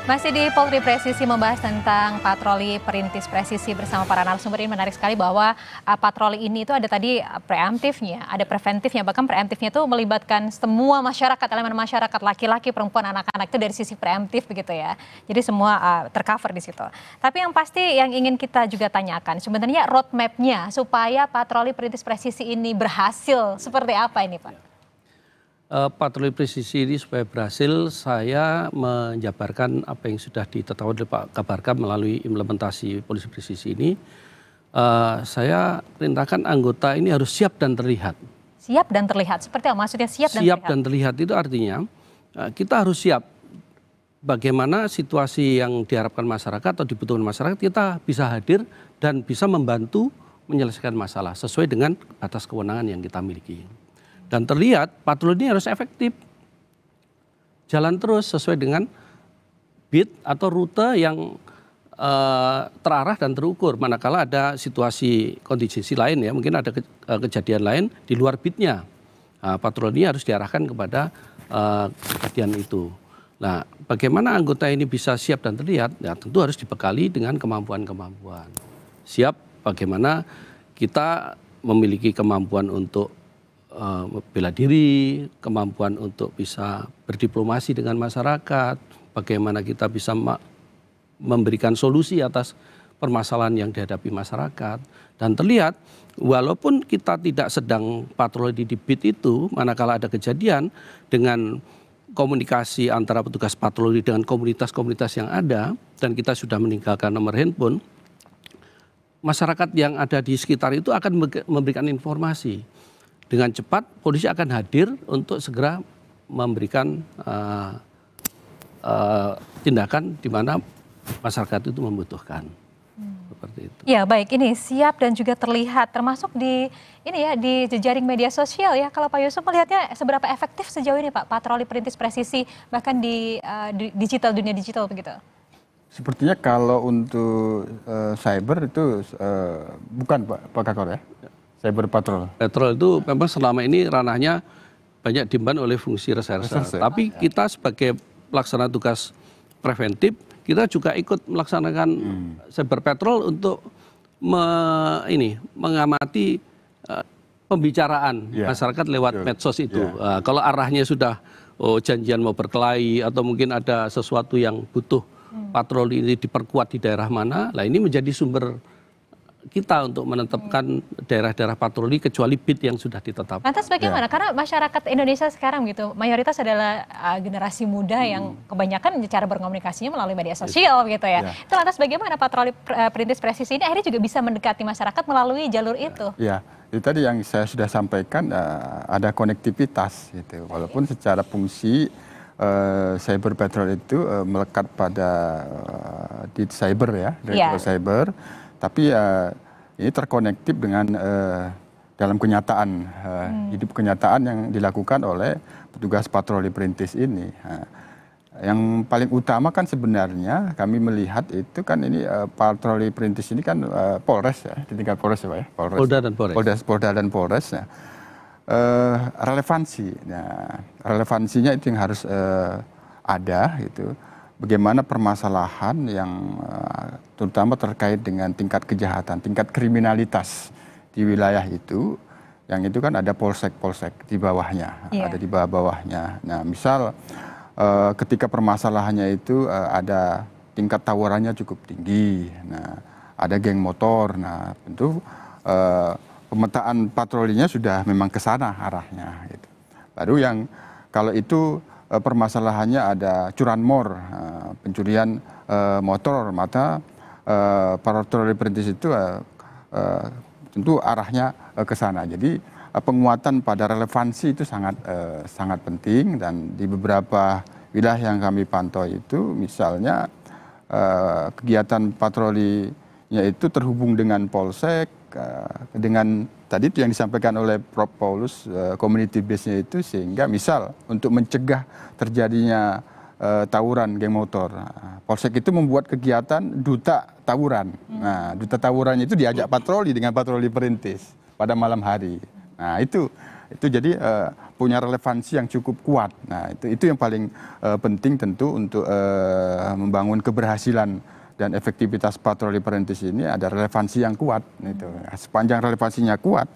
S1: Masih di Polri Presisi membahas tentang patroli perintis presisi bersama para narasumber ini menarik sekali bahwa uh, patroli ini itu ada tadi uh, preemptifnya, ada preventifnya, bahkan preemptifnya itu melibatkan semua masyarakat, elemen masyarakat, laki-laki, perempuan, anak-anak itu dari sisi preemptif begitu ya. Jadi semua uh, tercover di situ. Tapi yang pasti yang ingin kita juga tanyakan, sebenarnya roadmapnya supaya patroli perintis presisi ini berhasil seperti apa ini Pak?
S2: Eh, patroli presisi ini supaya berhasil, saya menjabarkan apa yang sudah ditetapkan oleh Pak Kabarka melalui implementasi polisi presisi ini. Uh, saya perintahkan anggota ini harus siap dan terlihat.
S1: Siap dan terlihat, seperti apa maksudnya siap dan terlihat? Siap dan
S2: terlihat itu artinya uh, kita harus siap bagaimana situasi yang diharapkan masyarakat atau dibutuhkan masyarakat kita bisa hadir dan bisa membantu menyelesaikan masalah sesuai dengan batas kewenangan yang kita miliki. Dan terlihat patroli ini harus efektif. Jalan terus sesuai dengan bit atau rute yang uh, terarah dan terukur. Manakala ada situasi kondisi lain ya, mungkin ada ke, uh, kejadian lain di luar bitnya. Nah, patroli harus diarahkan kepada uh, kejadian itu. Nah, bagaimana anggota ini bisa siap dan terlihat? Ya, tentu harus dibekali dengan kemampuan-kemampuan. Siap bagaimana kita memiliki kemampuan untuk Eh, bela diri, kemampuan untuk bisa berdiplomasi dengan masyarakat, bagaimana kita bisa memberikan solusi atas permasalahan yang dihadapi masyarakat. Dan terlihat walaupun kita tidak sedang patroli di bit itu, manakala ada kejadian dengan komunikasi antara petugas patroli dengan komunitas-komunitas yang ada, dan kita sudah meninggalkan nomor handphone, masyarakat yang ada di sekitar itu akan memberikan informasi dengan cepat polisi akan hadir untuk segera memberikan uh, uh, tindakan di mana masyarakat itu membutuhkan.
S1: Hmm. itu. Ya baik ini siap dan juga terlihat termasuk di ini ya di jejaring media sosial ya kalau Pak Yusuf melihatnya seberapa efektif sejauh ini Pak patroli perintis presisi bahkan di, uh, digital dunia digital begitu.
S3: Sepertinya kalau untuk uh, cyber itu uh, bukan Pak Pak Kakor ya. ya. Cyber patrol. Patrol
S2: itu memang selama ini ranahnya banyak diemban oleh fungsi reserse. reserse. Ya. Tapi ya. kita sebagai pelaksana tugas preventif, kita juga ikut melaksanakan hmm. cyber patrol untuk me, ini mengamati uh, pembicaraan yeah. masyarakat lewat sure. medsos itu. Yeah. Ya. Uh, kalau arahnya sudah oh, janjian mau berkelahi atau mungkin ada sesuatu yang butuh hmm. patroli ini diperkuat di daerah mana, lah ini menjadi sumber kita untuk menetapkan daerah-daerah patroli kecuali bid yang sudah ditetapkan. Lantas bagaimana? Ya.
S1: Karena masyarakat Indonesia sekarang gitu mayoritas adalah uh, generasi muda hmm. yang kebanyakan cara berkomunikasinya melalui media iya. sosial yes. gitu ya. ya. lantas bagaimana patroli pr uh, perintis presisi ini akhirnya juga bisa mendekati masyarakat melalui jalur ya. itu?
S3: Ya. Itu tadi yang saya sudah sampaikan uh, ada konektivitas gitu. Walaupun secara fungsi uh, cyber patrol itu uh, melekat pada uh, di cyber ya, dari ya. yeah. cyber tapi ya ini terkonektif dengan uh, dalam kenyataan uh, hmm. hidup kenyataan yang dilakukan oleh petugas patroli perintis ini. uh, yang paling utama kan sebenarnya kami melihat itu kan ini uh, patroli perintis ini kan uh, Polres ya, di tingkat Polres ya Pak ya, Polres. Polda dan Polres. Polda, Polda dan Polres ya. Uh, relevansi, nah, relevansinya itu yang harus uh, ada gitu bagaimana permasalahan yang eh, terutama terkait dengan tingkat kejahatan, tingkat kriminalitas di wilayah itu, yang itu kan ada polsek-polsek di bawahnya, yeah. ada di bawah-bawahnya. Nah, misal eh, ketika permasalahannya itu eh, ada tingkat tawarannya cukup tinggi, nah ada geng motor, nah tentu pemetaan patrolinya sudah memang ke sana arahnya. Gitu. Baru yang kalau itu Eh, permasalahannya ada curanmor, eh, pencurian eh, motor, maka para troli perintis itu tentu arahnya ke sana. Jadi penguatan pada relevansi itu sangat sangat penting dan di beberapa wilayah yang kami pantau itu misalnya kegiatan patroli yaitu terhubung dengan polsek, dengan tadi yang disampaikan oleh Prof Paulus eh, community base-nya itu sehingga misal untuk mencegah terjadinya eh, tawuran geng motor. Nah, polsek itu membuat kegiatan duta tawuran. Hmm. Nah, duta tawurannya itu diajak patroli dengan patroli perintis pada malam hari. Nah, itu itu jadi uh, punya relevansi yang cukup kuat. Nah, itu itu yang paling uh, penting tentu untuk uh, membangun keberhasilan dan efektivitas patroli perintis ini ada relevansi yang kuat. Itu Sepanjang relevansinya kuat,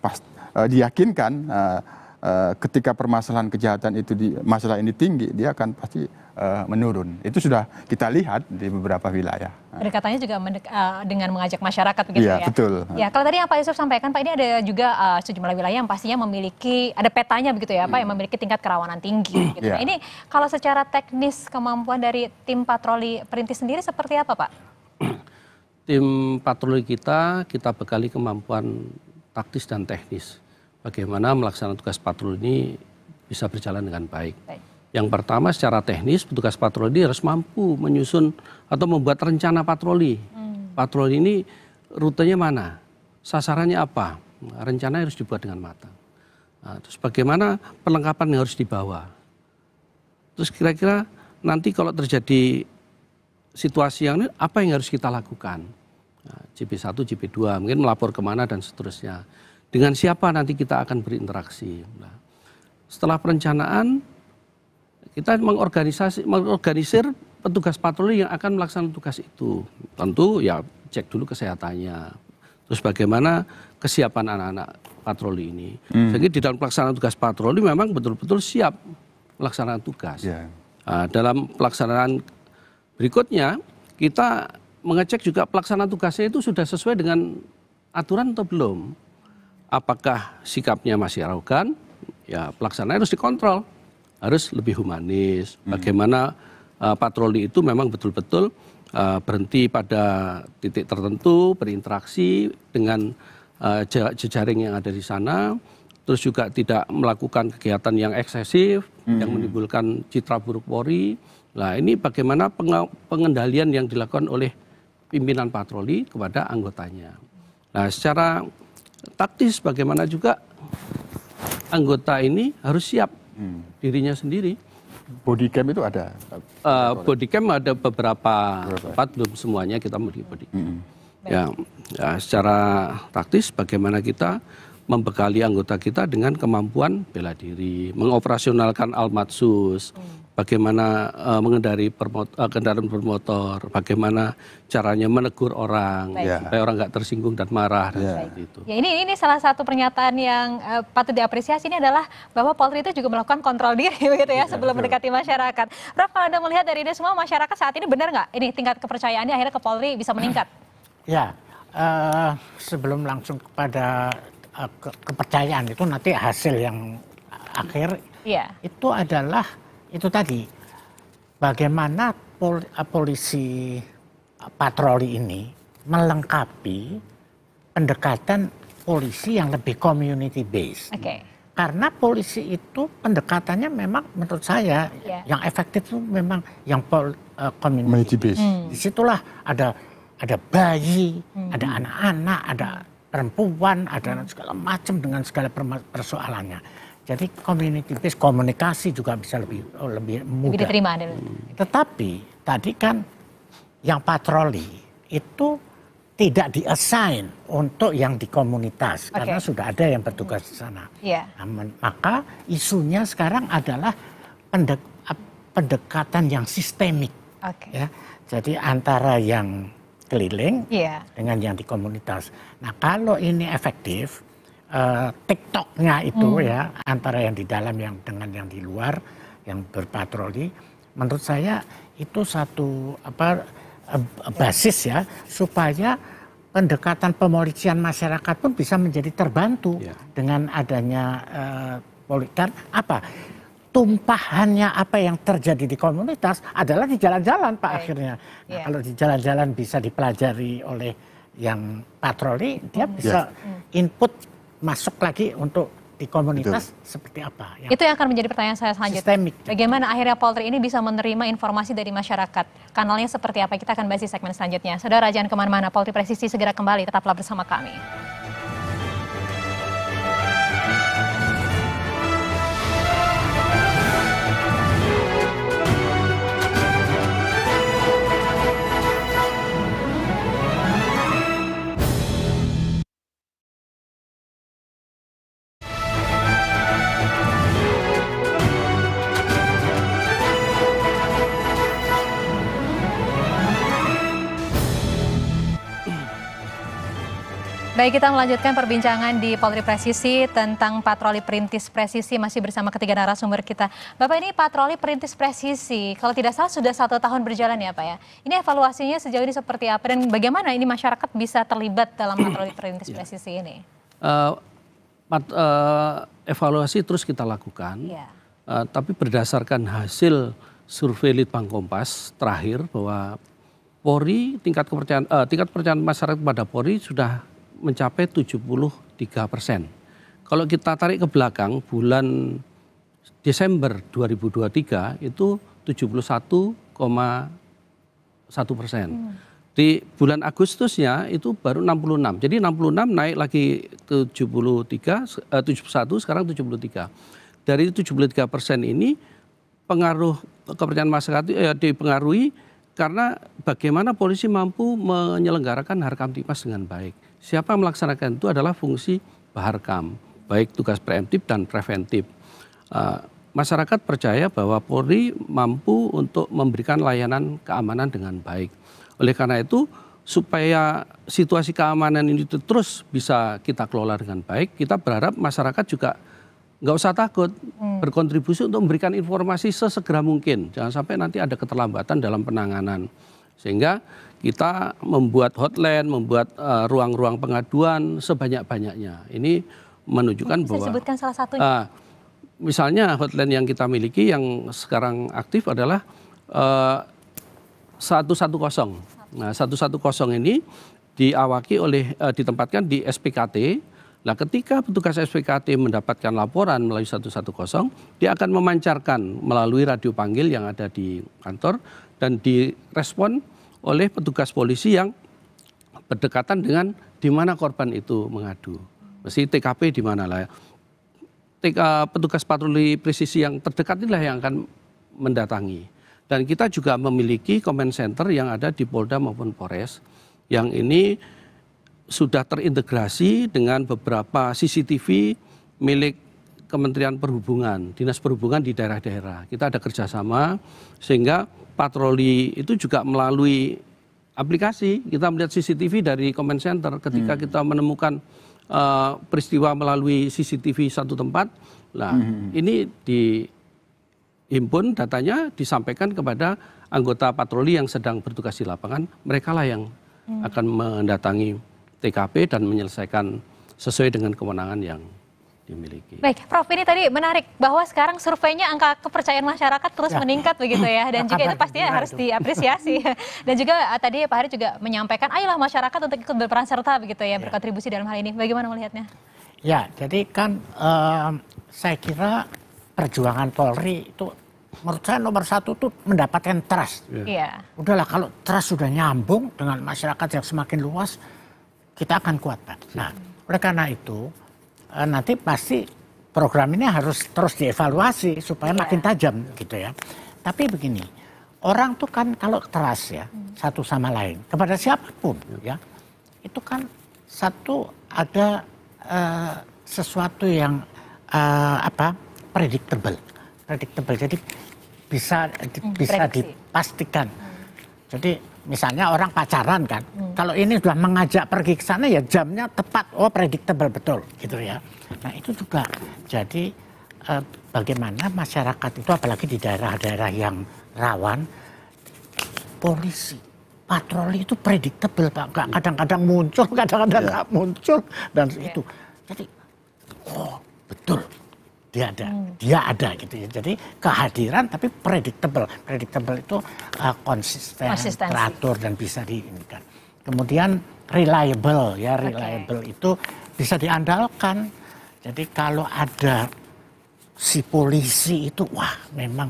S3: pas, uh, diyakinkan uh, Eh, ketika permasalahan kejahatan itu di, masalah ini tinggi, dia akan pasti uh, menurun. Itu sudah kita lihat di beberapa wilayah.
S1: Berkatanya nah. juga mendek, uh, dengan mengajak masyarakat begitu ya. Ya betul. Ya, kalau tadi yang Pak Yusuf sampaikan, Pak ini ada juga uh, sejumlah wilayah yang pastinya memiliki ada petanya begitu ya, Pak, yang hmm. memiliki tingkat kerawanan tinggi gitu. ya. Nah, ini kalau secara teknis kemampuan dari tim patroli perintis sendiri seperti apa, Pak?
S2: (clears throat) Tim patroli kita kita bekali kemampuan taktis dan teknis bagaimana melaksanakan tugas patroli ini bisa berjalan dengan baik. baik. Yang pertama secara teknis petugas patroli harus mampu menyusun atau membuat rencana patroli. Hmm. Patroli ini rutenya mana, sasarannya apa, rencana harus dibuat dengan matang. Nah, terus bagaimana perlengkapan yang harus dibawa. Terus kira-kira nanti kalau terjadi situasi yang ini apa yang harus kita lakukan. Nah, 1 jp 2 mungkin melapor kemana dan seterusnya dengan siapa nanti kita akan berinteraksi. Nah, setelah perencanaan, kita mengorganisasi, mengorganisir petugas patroli yang akan melaksanakan tugas itu. Tentu ya cek dulu kesehatannya. Terus bagaimana kesiapan anak-anak patroli ini. Hmm. Sehingga di dalam pelaksanaan tugas patroli memang betul-betul siap melaksanakan tugas. Yeah. Nah, dalam pelaksanaan berikutnya, kita mengecek juga pelaksanaan tugasnya itu sudah sesuai dengan aturan atau belum apakah sikapnya masih arogan, ya pelaksanaan harus dikontrol, harus lebih humanis. Hmm. Bagaimana uh, patroli itu memang betul-betul uh, berhenti pada titik tertentu, berinteraksi dengan uh, jejaring yang ada di sana, terus juga tidak melakukan kegiatan yang eksesif hmm. yang menimbulkan citra buruk Polri. Nah, ini bagaimana pengendalian yang dilakukan oleh pimpinan patroli kepada anggotanya. Nah, secara taktis bagaimana juga anggota ini harus siap hmm. dirinya sendiri. body cam itu ada? Uh, cam ada beberapa tempat, belum semuanya kita memiliki cam. Hmm. Ya, ya, secara taktis bagaimana kita membekali anggota kita dengan kemampuan bela diri, mengoperasionalkan almatsus, hmm bagaimana uh, mengendari permot uh, eh, kendaraan bermotor, bagaimana caranya menegur orang Baik. Ya. supaya orang nggak tersinggung dan marah dan ya. itu.
S1: Ya ini ini salah satu pernyataan yang uh, patut diapresiasi ini adalah bahwa Polri itu juga melakukan kontrol diri (laughs) begitu ya, ya sebelum betul. mendekati masyarakat. Prof kalau anda melihat dari ini semua masyarakat saat ini benar nggak ini tingkat kepercayaannya akhirnya ke Polri bisa meningkat?
S4: Ya uh, sebelum langsung kepada uh, ke kepercayaan itu nanti hasil yang akhir ya. itu adalah itu tadi bagaimana pol, eh, polisi patroli ini melengkapi pendekatan polisi yang lebih community based. Okay. Karena polisi itu pendekatannya memang menurut saya yeah. yang efektif itu memang yang pol, uh, community based. Hmm. Disitulah ada ada bayi, hmm. ada anak-anak, ada perempuan, ada segala macam dengan segala persoalannya. Jadi community based komunikasi juga bisa lebih oh, lebih mudah. Lebih diterima. Tetapi tadi kan yang patroli itu tidak diassign untuk yang di komunitas okay. karena sudah ada yang bertugas di sana. Yeah. Nah, maka isunya sekarang adalah pendek, pendekatan yang sistemik. Okay. Ya. Jadi antara yang keliling yeah. dengan yang di komunitas. Nah, kalau ini efektif, uh, TikToknya itu hmm. ya antara yang di dalam yang dengan yang di luar yang berpatroli menurut saya itu satu apa eh, eh, basis ya supaya pendekatan pemolisian masyarakat pun bisa menjadi terbantu ya. dengan adanya uh, apa tumpahannya apa yang terjadi di komunitas adalah di jalan-jalan pak okay. akhirnya nah, yeah. kalau di jalan-jalan bisa dipelajari oleh yang patroli dia hmm. bisa yeah. Hmm. input masuk lagi untuk di komunitas Betul. seperti apa. Yang
S1: itu yang akan menjadi pertanyaan saya selanjutnya. Sistemik. Ya. Bagaimana akhirnya Polri ini bisa menerima informasi dari masyarakat? Kanalnya seperti apa? Kita akan bahas di segmen selanjutnya. Saudara, jangan kemana-mana. Polri Presisi segera kembali. Tetaplah bersama kami. Baik, kita melanjutkan perbincangan di Polri Presisi tentang patroli perintis presisi masih bersama ketiga narasumber kita. Bapak ini patroli perintis presisi, kalau tidak salah sudah satu tahun berjalan ya Pak ya. Ini evaluasinya sejauh ini seperti apa dan bagaimana ini masyarakat bisa terlibat dalam patroli perintis iya. presisi ini?
S2: Uh, mat, uh, evaluasi terus kita lakukan, yeah. Iya. uh, tapi berdasarkan hasil survei Litbang Kompas terakhir bahwa Polri tingkat kepercayaan uh, tingkat kepercayaan masyarakat pada Polri sudah mencapai 73 persen. Kalau kita tarik ke belakang bulan Desember 2023 itu 71,1 persen. Hmm. Di bulan Agustusnya itu baru 66. Jadi 66 naik lagi 73, eh, 71 sekarang 73. Dari 73 persen ini pengaruh kepercayaan masyarakat eh, dipengaruhi karena bagaimana polisi mampu menyelenggarakan harkam tipas dengan baik siapa yang melaksanakan itu adalah fungsi baharkam, baik tugas preemptif dan preventif. Uh, masyarakat percaya bahwa Polri mampu untuk memberikan layanan keamanan dengan baik. Oleh karena itu, supaya situasi keamanan ini terus bisa kita kelola dengan baik, kita berharap masyarakat juga nggak usah takut hmm. berkontribusi untuk memberikan informasi sesegera mungkin. Jangan sampai nanti ada keterlambatan dalam penanganan. Sehingga kita membuat hotline, membuat eh, ruang-ruang uh, pengaduan sebanyak-banyaknya. Ini menunjukkan Bisa bahwa
S1: sebutkan salah satunya. Uh,
S2: misalnya hotline yang kita miliki yang sekarang aktif adalah uh, eh, 110. Nah, 110 ini diawaki oleh uh, ditempatkan di SPKT. Nah, ketika petugas SPKT mendapatkan laporan melalui 110, dia akan memancarkan melalui radio panggil yang ada di kantor dan direspon oleh petugas polisi yang berdekatan dengan di mana korban itu mengadu. Mesti TKP di mana lah. Ya. TK, petugas patroli presisi yang terdekat inilah yang akan mendatangi. Dan kita juga memiliki command center yang ada di Polda maupun Polres. Yang ini sudah terintegrasi dengan beberapa CCTV milik Kementerian Perhubungan, Dinas Perhubungan di daerah-daerah. Kita ada kerjasama sehingga patroli itu juga melalui aplikasi. Kita melihat CCTV dari comment center ketika hmm. kita menemukan uh, peristiwa melalui CCTV satu tempat. Nah, hmm. ini dihimpun datanya disampaikan kepada anggota patroli yang sedang bertugas di lapangan. Mereka lah yang hmm. akan mendatangi TKP dan menyelesaikan sesuai dengan kewenangan yang dimiliki.
S1: Baik, Prof ini tadi menarik bahwa sekarang surveinya angka kepercayaan masyarakat terus ya. meningkat begitu ya dan juga itu pastinya harus diapresiasi. (laughs) dan juga eh, tadi Pak Hari juga menyampaikan ayolah masyarakat untuk ikut berperan serta begitu ya, ya. berkontribusi dalam hal ini. Bagaimana melihatnya?
S4: Ya, jadi kan um, saya kira perjuangan Polri itu menurut saya nomor satu tuh mendapatkan trust. Yeah. Ya. Udahlah kalau trust sudah nyambung dengan masyarakat yang semakin luas, kita akan kuat iya. Nah, oleh karena itu Eh, nanti pasti program ini harus terus dievaluasi supaya iya. makin tajam gitu ya. Tapi begini, orang tuh kan kalau trust ya hmm. satu sama lain kepada siapapun iya. ya itu kan satu ada uh, sesuatu yang uh, apa predictable, predictable. Jadi bisa di, hmm, bisa dipastikan. Hmm. Jadi misalnya orang pacaran kan. Hmm. Kalau ini sudah mengajak pergi ke sana ya jamnya tepat, oh predictable betul gitu ya. Nah itu juga jadi eh, bagaimana masyarakat itu apalagi di daerah-daerah yang rawan polisi patroli itu predictable pak hmm. kadang-kadang muncul (laughs) kadang-kadang iya. nggak muncul dan yeah. itu jadi oh betul dia ada hmm. dia ada gitu ya jadi kehadiran tapi predictable predictable itu uh, konsisten teratur dan bisa diinginkan kemudian reliable ya reliable okay. itu bisa diandalkan jadi kalau ada si polisi itu wah memang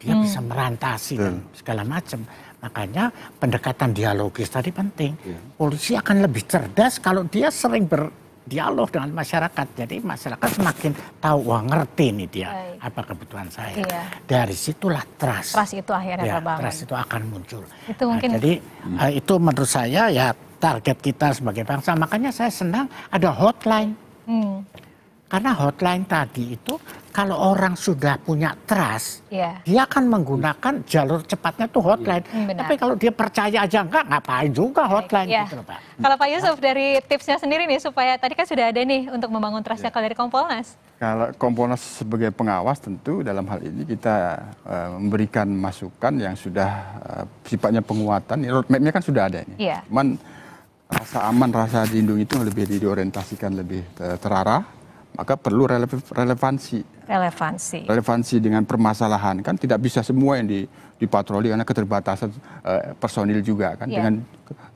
S4: dia hmm. bisa merantasi hmm. dan segala macam makanya pendekatan dialogis tadi penting hmm. polisi akan lebih cerdas kalau dia sering ber dialog dengan masyarakat. Jadi masyarakat semakin tahu, wah ngerti nih dia Baik. apa kebutuhan saya. Iya. Dari situlah trust.
S1: Trust itu akhirnya ya, terbangun. Trust
S4: itu akan muncul.
S1: Itu nah, mungkin. jadi
S4: hmm. Eh, itu menurut saya ya target kita sebagai bangsa. Makanya saya senang ada hotline. Hmm. Karena hotline tadi itu kalau orang sudah punya trust, yeah. dia akan menggunakan jalur cepatnya tuh hotline. Hmm, benar. Tapi kalau dia percaya aja enggak, ngapain juga hotline yeah. gitu Pak.
S1: Kalau Pak Yusuf dari tipsnya sendiri nih supaya tadi kan sudah ada nih untuk membangun trustnya yeah. kalau dari Kompolnas.
S3: Kalau Kompolnas sebagai pengawas tentu dalam hal ini kita uh, memberikan masukan yang sudah uh, sifatnya penguatan. Roadmapnya kan sudah ada ini. Yeah. Cuman rasa aman, rasa dilindungi itu lebih diorientasikan lebih eh, terarah maka perlu relevansi.
S1: Relevansi.
S3: Relevansi dengan permasalahan kan tidak bisa semua yang di, dipatroli karena keterbatasan uh, personil juga kan yeah. dengan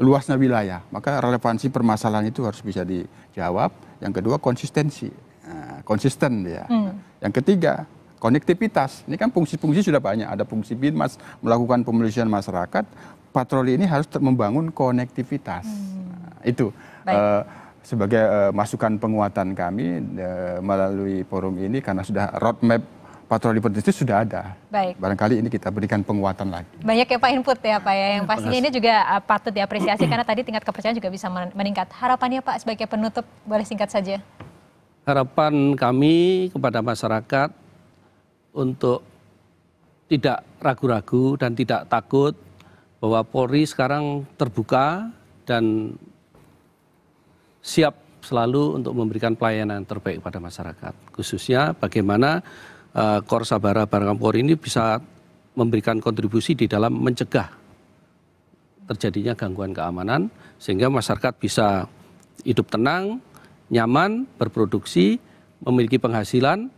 S3: luasnya wilayah. Maka relevansi permasalahan itu harus bisa dijawab. Yang kedua konsistensi, nah, konsisten ya. Mm. Yang ketiga konektivitas. Ini kan fungsi-fungsi sudah banyak. Ada fungsi binmas melakukan pemelisian masyarakat. Patroli ini harus membangun konektivitas. Hmm. Nah, itu. Baik. Uh, sebagai uh, masukan penguatan kami uh, melalui forum ini karena sudah roadmap patroli politik sudah ada. Baik. Barangkali ini kita berikan penguatan lagi.
S1: Banyak ya Pak input ya Pak ya, yang iya, pastinya ini juga uh, patut diapresiasi (clears throat) karena tadi tingkat kepercayaan juga bisa meningkat. Harapannya Pak sebagai penutup boleh singkat saja.
S2: Harapan kami kepada masyarakat untuk tidak ragu-ragu dan tidak takut bahwa Polri sekarang terbuka dan siap selalu untuk memberikan pelayanan terbaik pada masyarakat. Khususnya bagaimana uh, Kor Sabara Barangkampori ini bisa memberikan kontribusi di dalam mencegah terjadinya gangguan keamanan sehingga masyarakat bisa hidup tenang, nyaman, berproduksi, memiliki penghasilan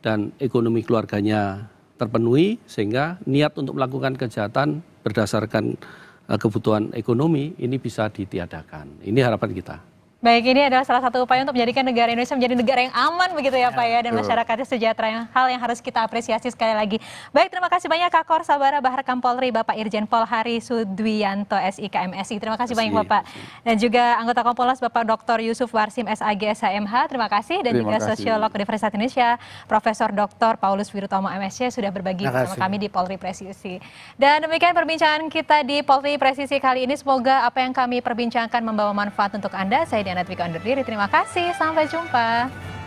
S2: dan ekonomi keluarganya terpenuhi sehingga niat untuk melakukan kejahatan berdasarkan eh, kebutuhan ekonomi ini bisa ditiadakan. Ini harapan kita.
S1: Baik, ini adalah salah satu upaya untuk menjadikan negara Indonesia menjadi negara yang aman begitu ya, Pak ya, dan masyarakatnya sejahtera, yang hal yang harus kita apresiasi sekali lagi. Baik, terima kasih banyak Kakor Sabara Bahar Kampolri, Bapak Irjen Pol Hari SIKMSI. Terima kasih, banyak Bapak. Dan juga anggota Kompolnas Bapak Dr. Yusuf Warsim SAG SHMH, terima kasih. Dan juga sosiolog Universitas Indonesia, Profesor Dr. Paulus Wirutomo MSC sudah berbagi bersama kami di Polri Presisi. Dan demikian perbincangan kita di Polri Presisi kali ini. Semoga apa yang kami perbincangkan membawa manfaat untuk Anda. Saya Diana Twika undur diri. Terima kasih. Sampai jumpa.